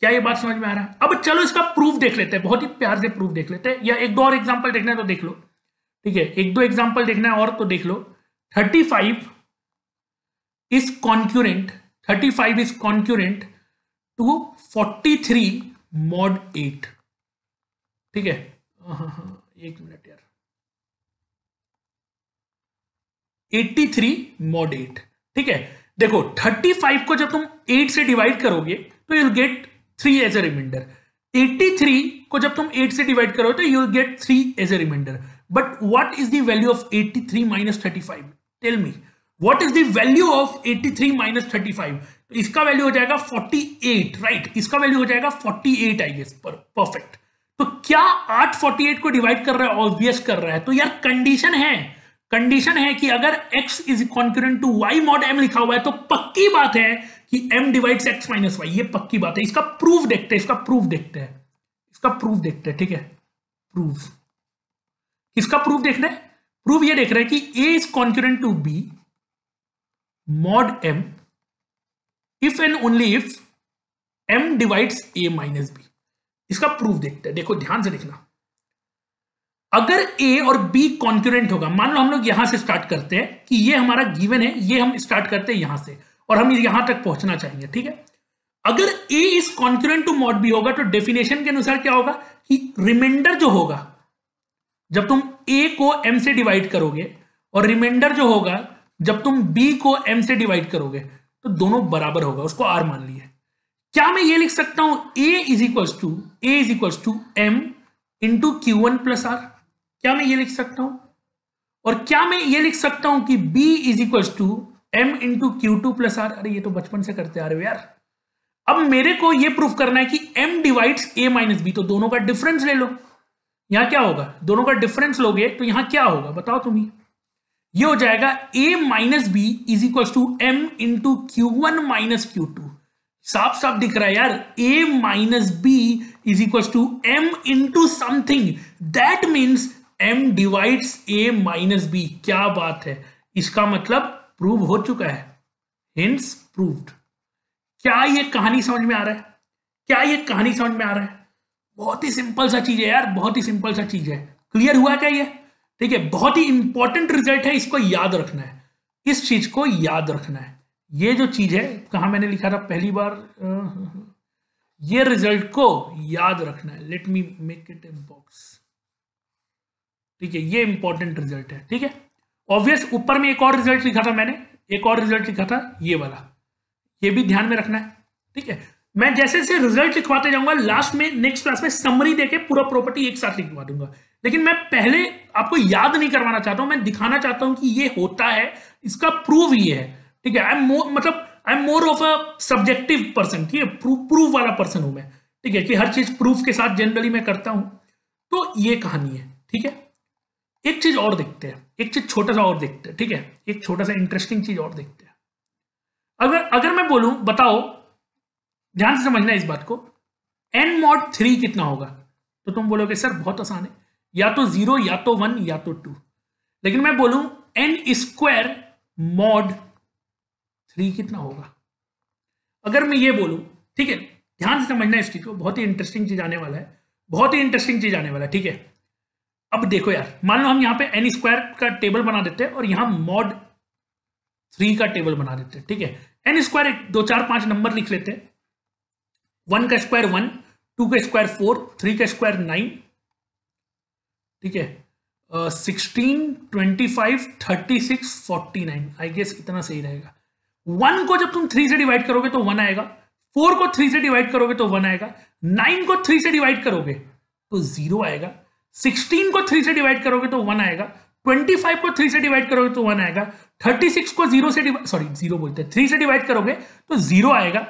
क्या ये बात समझ में आ रहा है अब चलो इसका प्रूफ देख लेते हैं बहुत ही प्यार से प्रूफ देख लेते हैं या एक दो और एग्जांपल देखना है तो देख लो ठीक है एक दो एग्जांपल देखना है और तो देख लो 35 is concurrent 35 is concurrent to forty three mod eight ठीक है हाँ, हाँ, हाँ, एक मिनट यार एट्टी थ्री मॉड एट ठीक है देखो थर्टी फाइव को जब तुम एट से डिवाइड करोगे तो you'll get three as a remainder eighty three को जब तुम एट से डिवाइड करोगे तो you'll get three as a remainder but what is the value of eighty three minus thirty five tell me what is the value of eighty three minus thirty five तो इसका वैल्यू हो जाएगा 48 राइट right? इसका वैल्यू हो जाएगा 48 एट आई गेस पर परफेक्ट तो क्या 848 को डिवाइड कर रहा है ऑब्वियस कर रहा है तो यार कंडीशन है कंडीशन है कि अगर x is concurrent to y mod m लिखा हुआ है तो पक्की बात है कि m divides x minus Y ये पक्की बात है इसका प्रूफ देखते हैं इसका प्रूफ देखते हैं इसका प्रूफ देखते हैं ठीक है प्रूफ किसका प्रूफ देख रहे हैं प्रूफ ये देख रहे हैं कि a is concurrent to b mod m if and only if M divides A minus B इसका प्रूफ देखते हैं देखो ध्यान से देखना अगर ए और बी कॉन्क्यूरेंट होगा मान लो हम लोग यहां से स्टार्ट करते हैं कि ये हमारा गिवन है ये हम स्टार्ट करते हैं यहां से और हम यहां तक पहुंचना चाहिए ठीक है अगर A is concurrent to mod B होगा तो डेफिनेशन के अनुसार क्या होगा कि रिमाइंडर जो होगा जब तुम ए को एम से डिवाइड करोगे और रिमाइंडर जो होगा जब तुम बी को एम से डिवाइड करोगे तो दोनों बराबर होगा उसको आर मान लिया क्या मैं ये लिख सकता हूं A is equal to A is equal to M into Q one plus R क्या मैं ये लिख सकता हूं और क्या मैं ये लिख सकता हूं कि b is equal to M into Q two plus R अरे ये तो बचपन से करते आ रहे हो यार अब मेरे को ये प्रूफ करना है कि m divides a minus B तो दोनों का डिफरेंस ले लो यहां क्या होगा दोनों का डिफरेंस लोगे तो यहां क्या होगा बताओ तुम्हें ये हो जाएगा a minus B is equal to M into Q one minus Q two साफ साफ दिख रहा है यार a minus B is equal to M into something that means m divides a minus B क्या बात है इसका मतलब प्रूव हो चुका है हिंस प्रूव्ड क्या ये कहानी समझ में आ रहा है क्या ये कहानी समझ में आ रहा है बहुत ही सिंपल सा चीज है यार बहुत ही सिंपल सा चीज है क्लियर हुआ क्या ये ठीक है बहुत ही इंपॉर्टेंट रिजल्ट है इसको याद रखना है इस चीज को याद रखना है ये जो चीज है कहा मैंने लिखा था पहली बार ये रिजल्ट को याद रखना है let me make it a box ठीक है ये इंपॉर्टेंट रिजल्ट है ठीक है ऑब्वियस ऊपर में एक और रिजल्ट लिखा था मैंने एक और रिजल्ट लिखा था ये वाला ये भी ध्यान में रखना है ठीक है मैं जैसे जैसे रिजल्ट लिखवाते जाऊंगा लास्ट में नेक्स्ट क्लास में समरी देके पूरा प्रॉपर्टी एक साथ लिखवा दूंगा लेकिन मैं पहले आपको याद नहीं करवाना चाहता हूं मैं दिखाना चाहता हूं कि ये होता है इसका प्रूफ ये है ठीक है आई एम मतलब I am more of a subjective person ठीक है प्रूफ वाला पर्सन हूं मैं ठीक है कि हर चीज प्रूफ के साथ जनरली मैं करता हूं तो ये कहानी है ठीक है एक चीज और देखते हैं एक चीज छोटा सा और देखते हैं ठीक है एक छोटा सा इंटरेस्टिंग चीज और देखते हैं अगर अगर मैं बोलूं बताओ ध्यान से समझना इस बात को एन मॉड थ्री कितना होगा तो तुम बोलोगे सर बहुत आसान है या तो जीरो या तो वन या तो टू लेकिन मैं बोलूं एन स्क्वायर मॉड थ्री कितना होगा अगर मैं ये बोलूं ठीक है ध्यान से समझना इस चीज को बहुत ही इंटरेस्टिंग चीज आने वाला है बहुत ही इंटरेस्टिंग चीज आने वाला है ठीक है अब देखो यार मान लो हम यहां पे एन स्क्वायर का टेबल बना देते हैं और यहां मॉड थ्री का टेबल बना देते हैं ठीक है एन स्क्वायर दो चार पांच नंबर लिख लेते हैं वन का स्क्वायर वन टू का स्क्वायर फोर थ्री का स्क्वायर नाइन ठीक है sixteen twenty five thirty six forty nine I guess इतना सही रहेगा वन को जब तुम थ्री से डिवाइड करोगे तो वन आएगा फोर को थ्री से डिवाइड करोगे तो वन आएगा नाइन को थ्री से डिवाइड करोगे तो जीरो आएगा सिक्सटीन को थ्री से डिवाइड करोगे तो वन आएगा ट्वेंटी फाइव को थ्री से डिवाइड करोगे तो वन आएगा थर्टी सिक्स को जीरो से सॉरी जीरो बोलते हैं थ्री से डिवाइड करोगे तो जीरो आएगा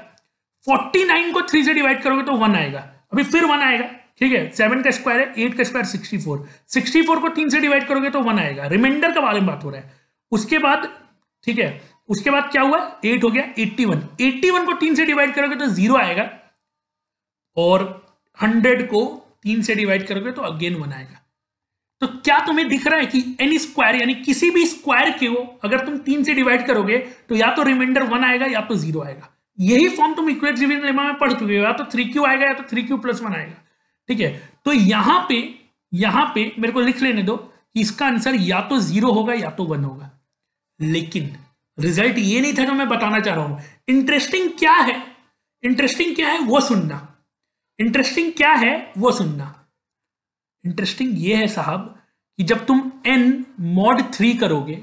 फोर्टी नाइन को थ्री से डिवाइड करोगे तो वन आएगा अभी फिर वन आएगा ठीक है सेवन का स्क्वायर है एट का square sixty four sixty four को तीन से डिवाइड करोगे तो वन आएगा रिमाइंडर के बारे में बात हो रहा है उसके बाद ठीक है उसके बाद क्या हुआ एट हो गया एट्टी वन एट्टी वन को तीन से डिवाइड करोगे तो जीरो आएगा और हंड्रेड को तीन से डिवाइड करोगे तो अगेन वन आएगा तो क्या तुम्हें दिख रहा है कि एनी स्क्वायर यानी किसी भी स्क्वायर के हो अगर तुम तीन से डिवाइड करोगे तो या तो रिमाइंडर वन आएगा या तो जीरो आएगा यही फॉर्म तुम इक्वेट लेमा में पढ़ चुके हो या तो थ्री क्यू आएगा या तो थ्री क्यू प्लस वन आएगा ठीक है तो यहां पे यहां पे मेरे को लिख लेने दो कि इसका आंसर या तो जीरो होगा या तो वन होगा लेकिन रिजल्ट ये नहीं था जो मैं बताना चाह रहा हूं इंटरेस्टिंग क्या है इंटरेस्टिंग क्या है वो सुनना इंटरेस्टिंग क्या है वो सुनना इंटरेस्टिंग ये है साहब कि जब तुम एन मॉड थ्री करोगे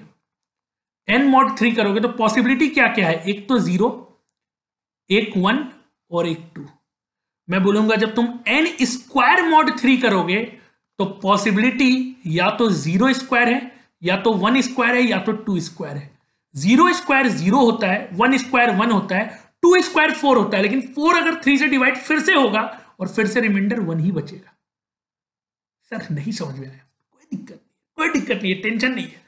एन मॉड थ्री करोगे तो पॉसिबिलिटी क्या क्या है एक तो जीरो एक वन और एक टू मैं बोलूंगा जब तुम एन स्क्वायर मॉड थ्री करोगे तो पॉसिबिलिटी या तो जीरो स्क्वायर है या तो वन स्क्वायर है या तो टू स्क्वायर है जीरो स्क्वायर जीरो होता है वन स्क्वायर वन होता है टू स्क्वायर फोर होता है लेकिन फोर अगर थ्री से डिवाइड फिर से होगा और फिर से रिमाइंडर वन ही बचेगा सर नहीं समझ में आया कोई दिक्कत कोई दिक्कत नहीं है टेंशन नहीं है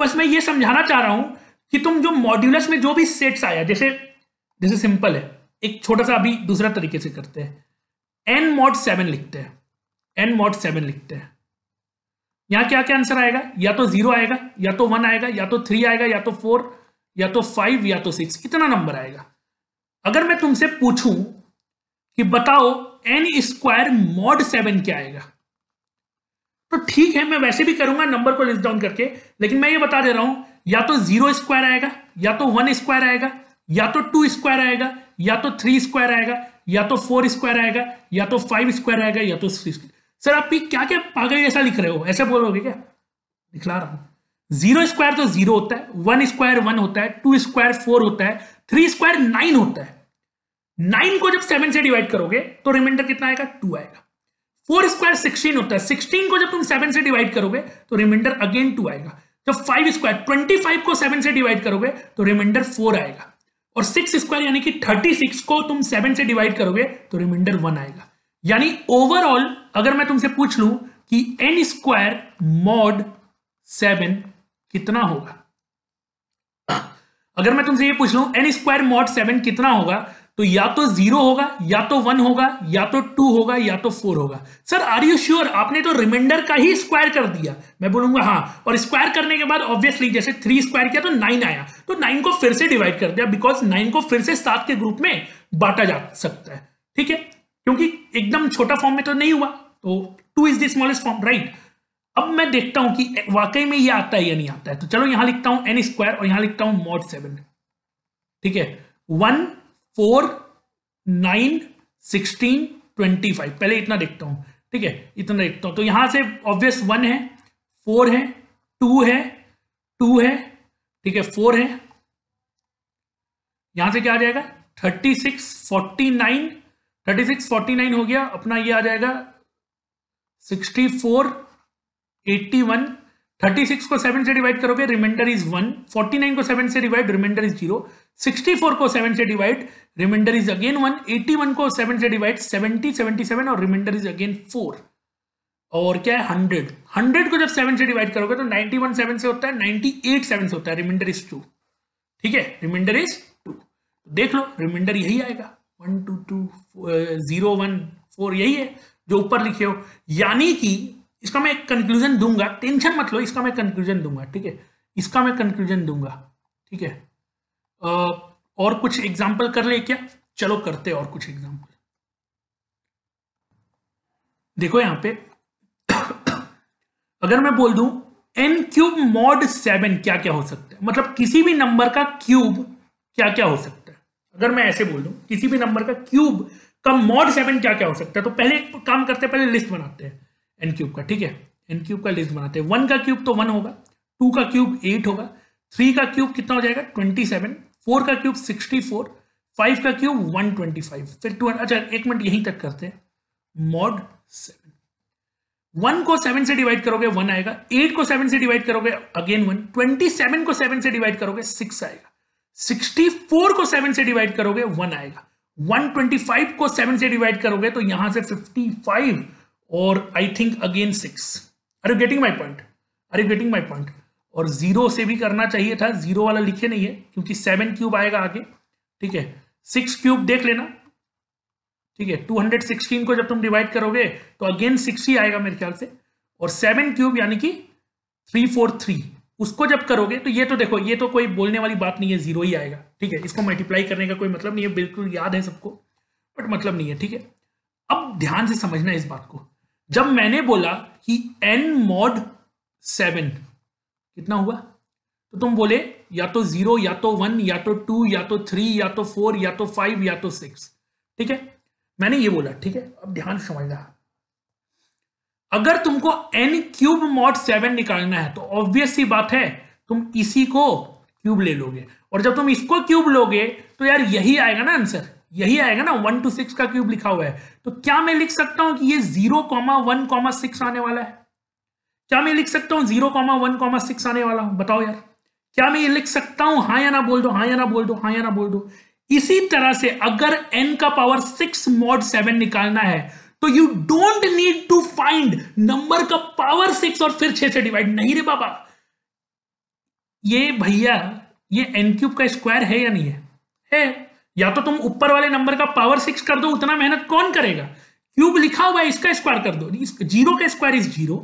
बस मैं ये समझाना चाह रहा हूं कि तुम जो मॉड्यूलस में जो भी सेट्स आया जैसे जैसे सिंपल है एक छोटा सा अभी दूसरा तरीके से करते हैं एन मॉट सेवन लिखते हैं एन मॉट सेवन लिखते हैं यहां क्या क्या आंसर आएगा या तो जीरो आएगा या तो वन आएगा या तो थ्री आएगा या तो फोर या तो फाइव या तो सिक्स इतना नंबर आएगा अगर मैं तुमसे पूछूं कि बताओ एन स्क्वायर मॉड सेवन क्या आएगा तो ठीक है मैं वैसे भी करूंगा नंबर को लिस्ट डाउन करके लेकिन मैं ये बता दे रहा हूं या तो जीरो स्क्वायर आएगा या तो वन स्क्वायर आएगा या तो टू स्क्वायर आएगा या तो थ्री स्क्वायर आएगा या तो फोर स्क्वायर आएगा या तो फाइव स्क्वायर आएगा या तो सर आप क्या क्या पागल जैसा लिख रहे हो ऐसे बोलोगे क्या दिखला रहा हूं जीरो स्क्वायर तो जीरो होता है वन स्क्वायर वन होता है टू स्क्वायर फोर होता है थ्री स्क्वायर नाइन होता है नाइन को जब सेवन से डिवाइड करोगे तो रिमाइंडर कितना आएगा टू आएगा फोर स्क्वायर सिक्सटीन होता है सिक्सटीन को जब तुम सेवन से डिवाइड करोगे तो रिमाइंडर अगेन टू आएगा जब फाइव स्क्वायर ट्वेंटी फाइव को सेवन से डिवाइड करोगे तो रिमाइंडर फोर आएगा और सिक्स स्क्वायर यानी कि थर्टी सिक्स को तुम सेवन से डिवाइड करोगे तो रिमाइंडर वन आएगा यानी ओवरऑल अगर मैं तुमसे पूछ लू कि एन स्क्वायर मॉड सेवन कितना होगा अगर मैं तुमसे ये पूछ लू एन स्क्वायर मॉड सेवन कितना होगा तो या तो जीरो होगा या तो वन होगा या तो टू होगा या तो फोर होगा सर आर यू श्योर आपने तो रिमाइंडर का ही स्क्वायर कर दिया मैं बोलूंगा हाँ और स्क्वायर करने के बाद ऑब्वियसली जैसे थ्री स्क्वायर किया तो नाइन आया तो नाइन को फिर से डिवाइड कर दिया बिकॉज नाइन को फिर से सात के ग्रुप में बांटा जा सकता है ठीक है क्योंकि एकदम छोटा फॉर्म में तो नहीं हुआ तो two is the smallest form right अब मैं देखता हूं कि वाकई में ये आता है या नहीं आता है तो चलो यहां लिखता हूं एन स्क्वायर और यहां लिखता हूं मॉड सेवन ठीक है one four nine sixteen twenty five पहले इतना देखता हूं ठीक है इतना देखता हूं तो यहां से ऑब्वियस वन है फोर है टू है टू है ठीक है फोर है यहां से क्या आ जाएगा thirty six forty nine thirty six forty nine हो गया अपना ये आ जाएगा sixty four eighty one thirty six को सेवन से डिवाइड करोगे remainder is one forty nine को सेवन से divide remainder is zero sixty four को सेवन से divide remainder is again one eighty one को सेवन से डिवाइड सेवेंटी सेवेंटी सेवन और रिमाइंडर इज अगेन फोर और क्या है हंड्रेड हंड्रेड को जब सेवन से डिवाइड करोगे तो नाइनटी वन सेवन से होता है नाइनटी एट सेवन से होता है रिमाइंडर इज टू ठीक है रिमाइंडर इज टू देख लो रिमाइंडर यही आएगा one two two zero one four यही है जो ऊपर लिखे हो यानी कि इसका मैं एक कंक्लूजन दूंगा टेंशन मत लो इसका मैं कंक्लूजन दूंगा ठीक है इसका मैं कंक्लूजन दूंगा ठीक है और कुछ एग्जाम्पल कर ले क्या चलो करते और कुछ एग्जाम्पल देखो यहां पे अगर मैं बोल दू एन क्यूब मॉड सेवन क्या क्या हो सकता है मतलब किसी भी नंबर का क्यूब क्या क्या हो सकता है अगर मैं ऐसे बोल दू किसी भी नंबर का क्यूब का मॉड सेवन क्या क्या हो सकता है तो पहले काम करते हैं पहले लिस्ट बनाते हैं एन क्यूब का ठीक है एन क्यूब का लिस्ट बनाते हैं वन का क्यूब तो वन होगा टू का क्यूब एट होगा थ्री का क्यूब कितना हो जाएगा ट्वेंटी सेवन फोर का क्यूब सिक्सटी फोर फाइव का क्यूब वन ट्वेंटी फाइव फिर टू अच्छा एक मिनट यहीं तक करते हैं मॉड सेवन वन को सेवन से डिवाइड करोगे वन आएगा एट को सेवन से डिवाइड करोगे अगेन वन ट्वेंटी सेवन को सेवन से डिवाइड करोगे सिक्स आएगा सिक्सटी फोर को सेवन से डिवाइड करोगे वन आएगा वन ट्वेंटी फाइव को सेवन से डिवाइड करोगे तो यहां से फिफ्टी फाइव और I think again six are you getting my point are you getting my point और जीरो से भी करना चाहिए था जीरो वाला लिखे नहीं है क्योंकि सेवन क्यूब आएगा आगे ठीक है सिक्स क्यूब देख लेना ठीक है टू हंड्रेड सिक्सटीन को जब तुम डिवाइड करोगे तो अगेन सिक्स ही आएगा मेरे ख्याल से और सेवन क्यूब यानी कि थ्री फोर थ्री उसको जब करोगे तो ये तो देखो ये तो कोई बोलने वाली बात नहीं है जीरो ही आएगा ठीक है इसको मल्टीप्लाई करने का कोई मतलब नहीं है बिल्कुल याद है सबको बट मतलब नहीं है ठीक है अब ध्यान से समझना इस बात को जब मैंने बोला कि एन मॉड सेवन कितना हुआ तो तुम बोले या तो जीरो या तो वन या तो टू या तो थ्री या तो फोर या तो फाइव या तो सिक्स ठीक है मैंने ये बोला ठीक है अब ध्यान समझना अगर तुमको एन क्यूब मॉड सेवन निकालना है तो ऑब्वियस ही बात है तुम इसी को क्यूब ले लोगे और जब तुम इसको क्यूब लोगे तो यार यही आएगा ना आंसर यही आएगा ना वन टू सिक्स का क्यूब लिखा हुआ है तो क्या मैं लिख सकता हूं कि ये zero comma one comma six आने वाला है क्या मैं लिख सकता हूं zero comma one comma six आने वाला हूं बताओ यार क्या मैं ये लिख सकता हूं हाँ या ना बोल दो हाँ या ना बोल दो हाँ या ना बोल दो इसी तरह से अगर एन का पावर सिक्स मॉड सेवन निकालना है तो you don't need to find number का पावर सिक्स और फिर छह से डिवाइड नहीं रे बाबा ये भैया ये एन क्यूब का स्क्वायर है या नहीं है है या तो तुम ऊपर वाले नंबर का पावर सिक्स कर दो उतना मेहनत कौन करेगा क्यूब लिखा हुआ है इसका स्क्वायर कर दो जीरो का स्क्वायर इज जीरो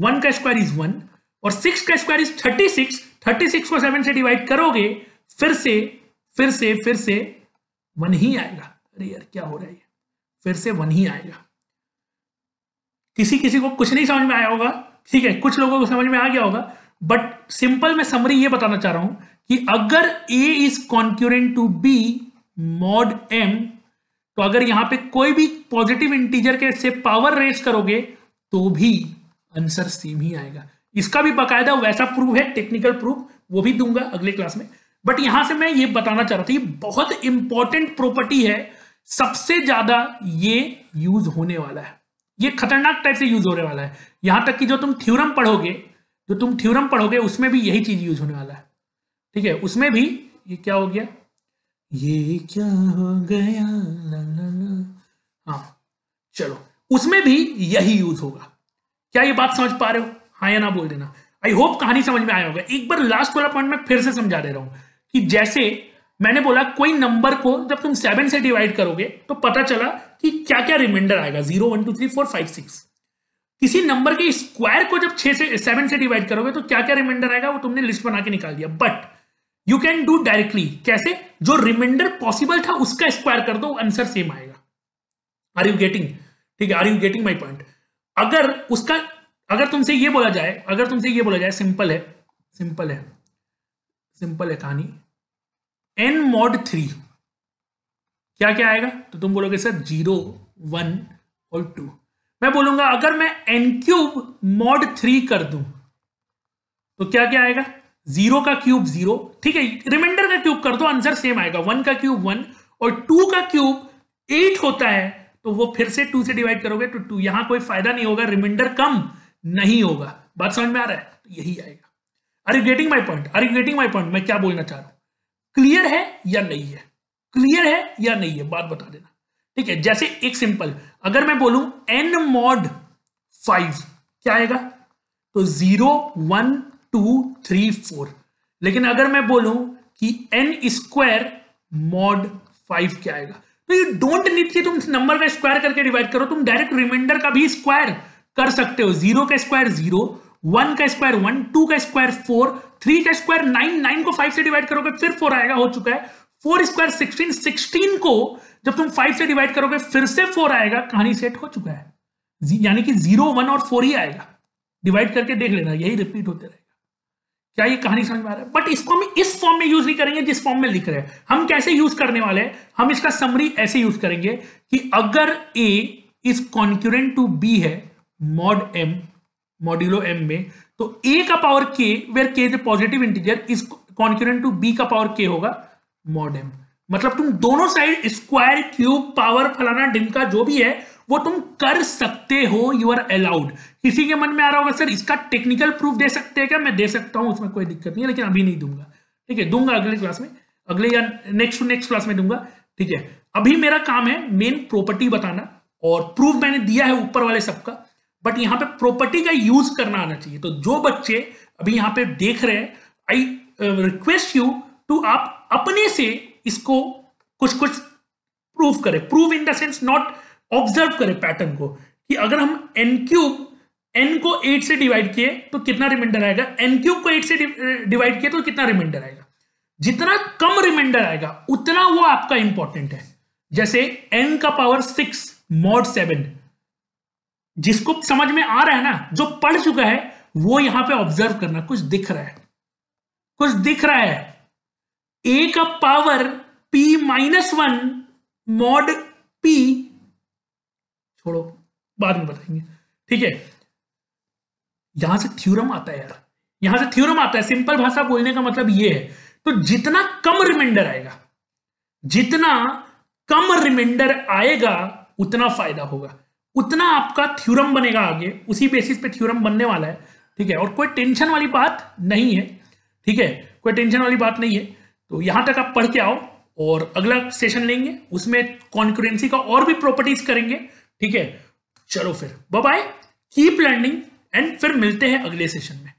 वन का स्क्वायर इज वन और सिक्स का square is thirty six thirty six को सेवन से डिवाइड करोगे फिर से फिर से फिर से वन ही आएगा अरे यार क्या हो रहा है फिर से वन ही आएगा किसी किसी को कुछ नहीं समझ में आया होगा ठीक है कुछ लोगों को समझ में आ गया होगा बट सिंपल मैं समरी ये बताना चाह रहा हूं कि अगर A is concurrent to B mod M तो अगर यहां पे कोई भी पॉजिटिव इंटीजर के से पावर रेस करोगे तो भी आंसर सेम ही आएगा इसका भी बकायदा वैसा प्रूफ है टेक्निकल प्रूफ वो भी दूंगा अगले क्लास में बट यहां से मैं ये बताना चाह रहा था ये बहुत इंपॉर्टेंट प्रॉपर्टी है सबसे ज्यादा ये यूज होने वाला है ये खतरनाक टाइप से यूज होने वाला है यहां तक कि जो तुम थ्योरम पढ़ोगे जो तुम थ्योरम पढ़ोगे उसमें भी यही चीज यूज होने वाला है ठीक है उसमें भी ये क्या हो गया ये क्या हो गया ला ला ला हाँ चलो उसमें भी यही यूज होगा क्या ये बात समझ पा रहे हो हाँ या ना बोल देना आई होप कहानी समझ में आया होगा एक बार लास्ट वाला पॉइंट मैं फिर से समझा दे रहा हूं कि जैसे मैंने बोला कोई नंबर को जब तुम सेवन से डिवाइड करोगे तो पता चला कि क्या क्या रिमाइंडर आएगा zero one two three four five six किसी नंबर के स्क्वायर को जब छह से सेवन से डिवाइड करोगे तो क्या क्या रिमाइंडर आएगा वो तुमने लिस्ट बना के निकाल दिया but you can do directly कैसे जो रिमाइंडर पॉसिबल था उसका स्क्वायर कर दो आंसर सेम आएगा आर यू गेटिंग ठीक है are you getting my point अगर उसका अगर तुमसे ये बोला जाए अगर तुमसे ये बोला जाए सिंपल है सिंपल है सिंपल है कहानी एन मॉड थ्री क्या क्या आएगा तो तुम बोलोगे सर जीरो वन और टू मैं बोलूंगा अगर मैं एन क्यूब मॉड थ्री कर दूं तो क्या क्या आएगा जीरो का क्यूब जीरो ठीक है रिमाइंडर का क्यूब कर दो आंसर सेम आएगा वन का क्यूब वन और टू का क्यूब एट होता है तो वो फिर से टू से डिवाइड करोगे तो टू यहां कोई फायदा नहीं होगा रिमाइंडर कम नहीं होगा बात समझ में आ रहा है तो यही आएगा are you getting my point are you getting my point मैं क्या बोलना चाह रहा हूं क्लियर है या नहीं है क्लियर है या नहीं है बात बता देना ठीक है जैसे एक सिंपल अगर मैं बोलू एन मॉड फाइव क्या आएगा तो zero one two three four लेकिन अगर मैं बोलूं कि एन स्क्वायर मॉड फाइव क्या आएगा तो यू डोंट नीड कि तुम नंबर का स्क्वायर करके डिवाइड करो तुम डायरेक्ट रिमाइंडर का भी स्क्वायर कर सकते हो जीरो का स्क्वायर जीरो वन का स्क्वायर वन टू का स्क्वायर फोर थ्री का स्क्वायर नाइन नाइन को फाइव से डिवाइड करोगे फिर फोर आएगा हो चुका है फोर स्क्वायर सिक्सटीन सिक्सटीन को जब तुम फाइव से डिवाइड करोगे फिर से फोर आएगा कहानी सेट हो चुका है यानी कि जीरो वन और फोर ही आएगा डिवाइड करके देख लेना यही रिपीट होते रहेगा क्या ये कहानी समझ में आ रहा है बट इसको हम इस फॉर्म में यूज नहीं करेंगे जिस फॉर्म में लिख रहे हैं हम कैसे यूज करने वाले हैं हम इसका समरी ऐसे यूज करेंगे कि अगर A is concurrent to B है मॉड एम मॉड्यूलो एम में तो ए का power K where K positive integer is concurrent to B का पावर के होगा मॉड एम मतलब तुम दोनों साइड स्क्वायर क्यूब पावर फलाना डिम का जो भी है वो तुम कर सकते हो यू आर अलाउड किसी के मन में आ रहा होगा सर इसका टेक्निकल प्रूफ दे सकते हैं क्या मैं दे सकता हूं उसमें कोई दिक्कत नहीं है लेकिन अभी नहीं दूंगा ठीक है दूंगा अगले क्लास में अगले या नेक्स्ट टू नेक्स्ट क्लास में दूंगा ठीक है अभी मेरा काम है मेन प्रॉपर्टी बताना और प्रूफ मैंने दिया है ऊपर वाले सबका बट यहाँ पे प्रॉपर्टी का यूज करना आना चाहिए तो जो बच्चे अभी यहाँ पे देख रहे हैं आई रिक्वेस्ट यू टू आप अपने से इसको कुछ कुछ प्रूफ करें proof in the sense not observe करें पैटर्न को कि अगर हम एन क्यूब एन को एट से डिवाइड किए तो कितना रिमाइंडर आएगा एन क्यूब को एट से डिवाइड किए तो कितना रिमाइंडर आएगा जितना कम रिमाइंडर आएगा उतना वो आपका इंपॉर्टेंट है जैसे एन का पावर सिक्स मॉड सेवन जिसको समझ में आ रहा है ना जो पढ़ चुका है वो यहां पे ऑब्जर्व करना कुछ दिख रहा है कुछ दिख रहा है ए का power P minus one mod P छोड़ो बाद में बताएंगे ठीक है यहां से थ्योरम आता है यार यहां से थ्योरम आता है सिंपल भाषा बोलने का मतलब ये है तो जितना कम रिमाइंडर आएगा जितना कम रिमाइंडर आएगा उतना फायदा होगा उतना आपका थ्योरम बनेगा आगे उसी बेसिस पे थ्योरम बनने वाला है ठीक है और कोई टेंशन वाली बात नहीं है ठीक है कोई टेंशन वाली बात नहीं है तो यहां तक आप पढ़ के आओ और अगला सेशन लेंगे उसमें कॉन्क्रेंसी का और भी प्रॉपर्टीज करेंगे ठीक है चलो फिर बाय कीप लर्निंग एंड फिर मिलते हैं अगले सेशन में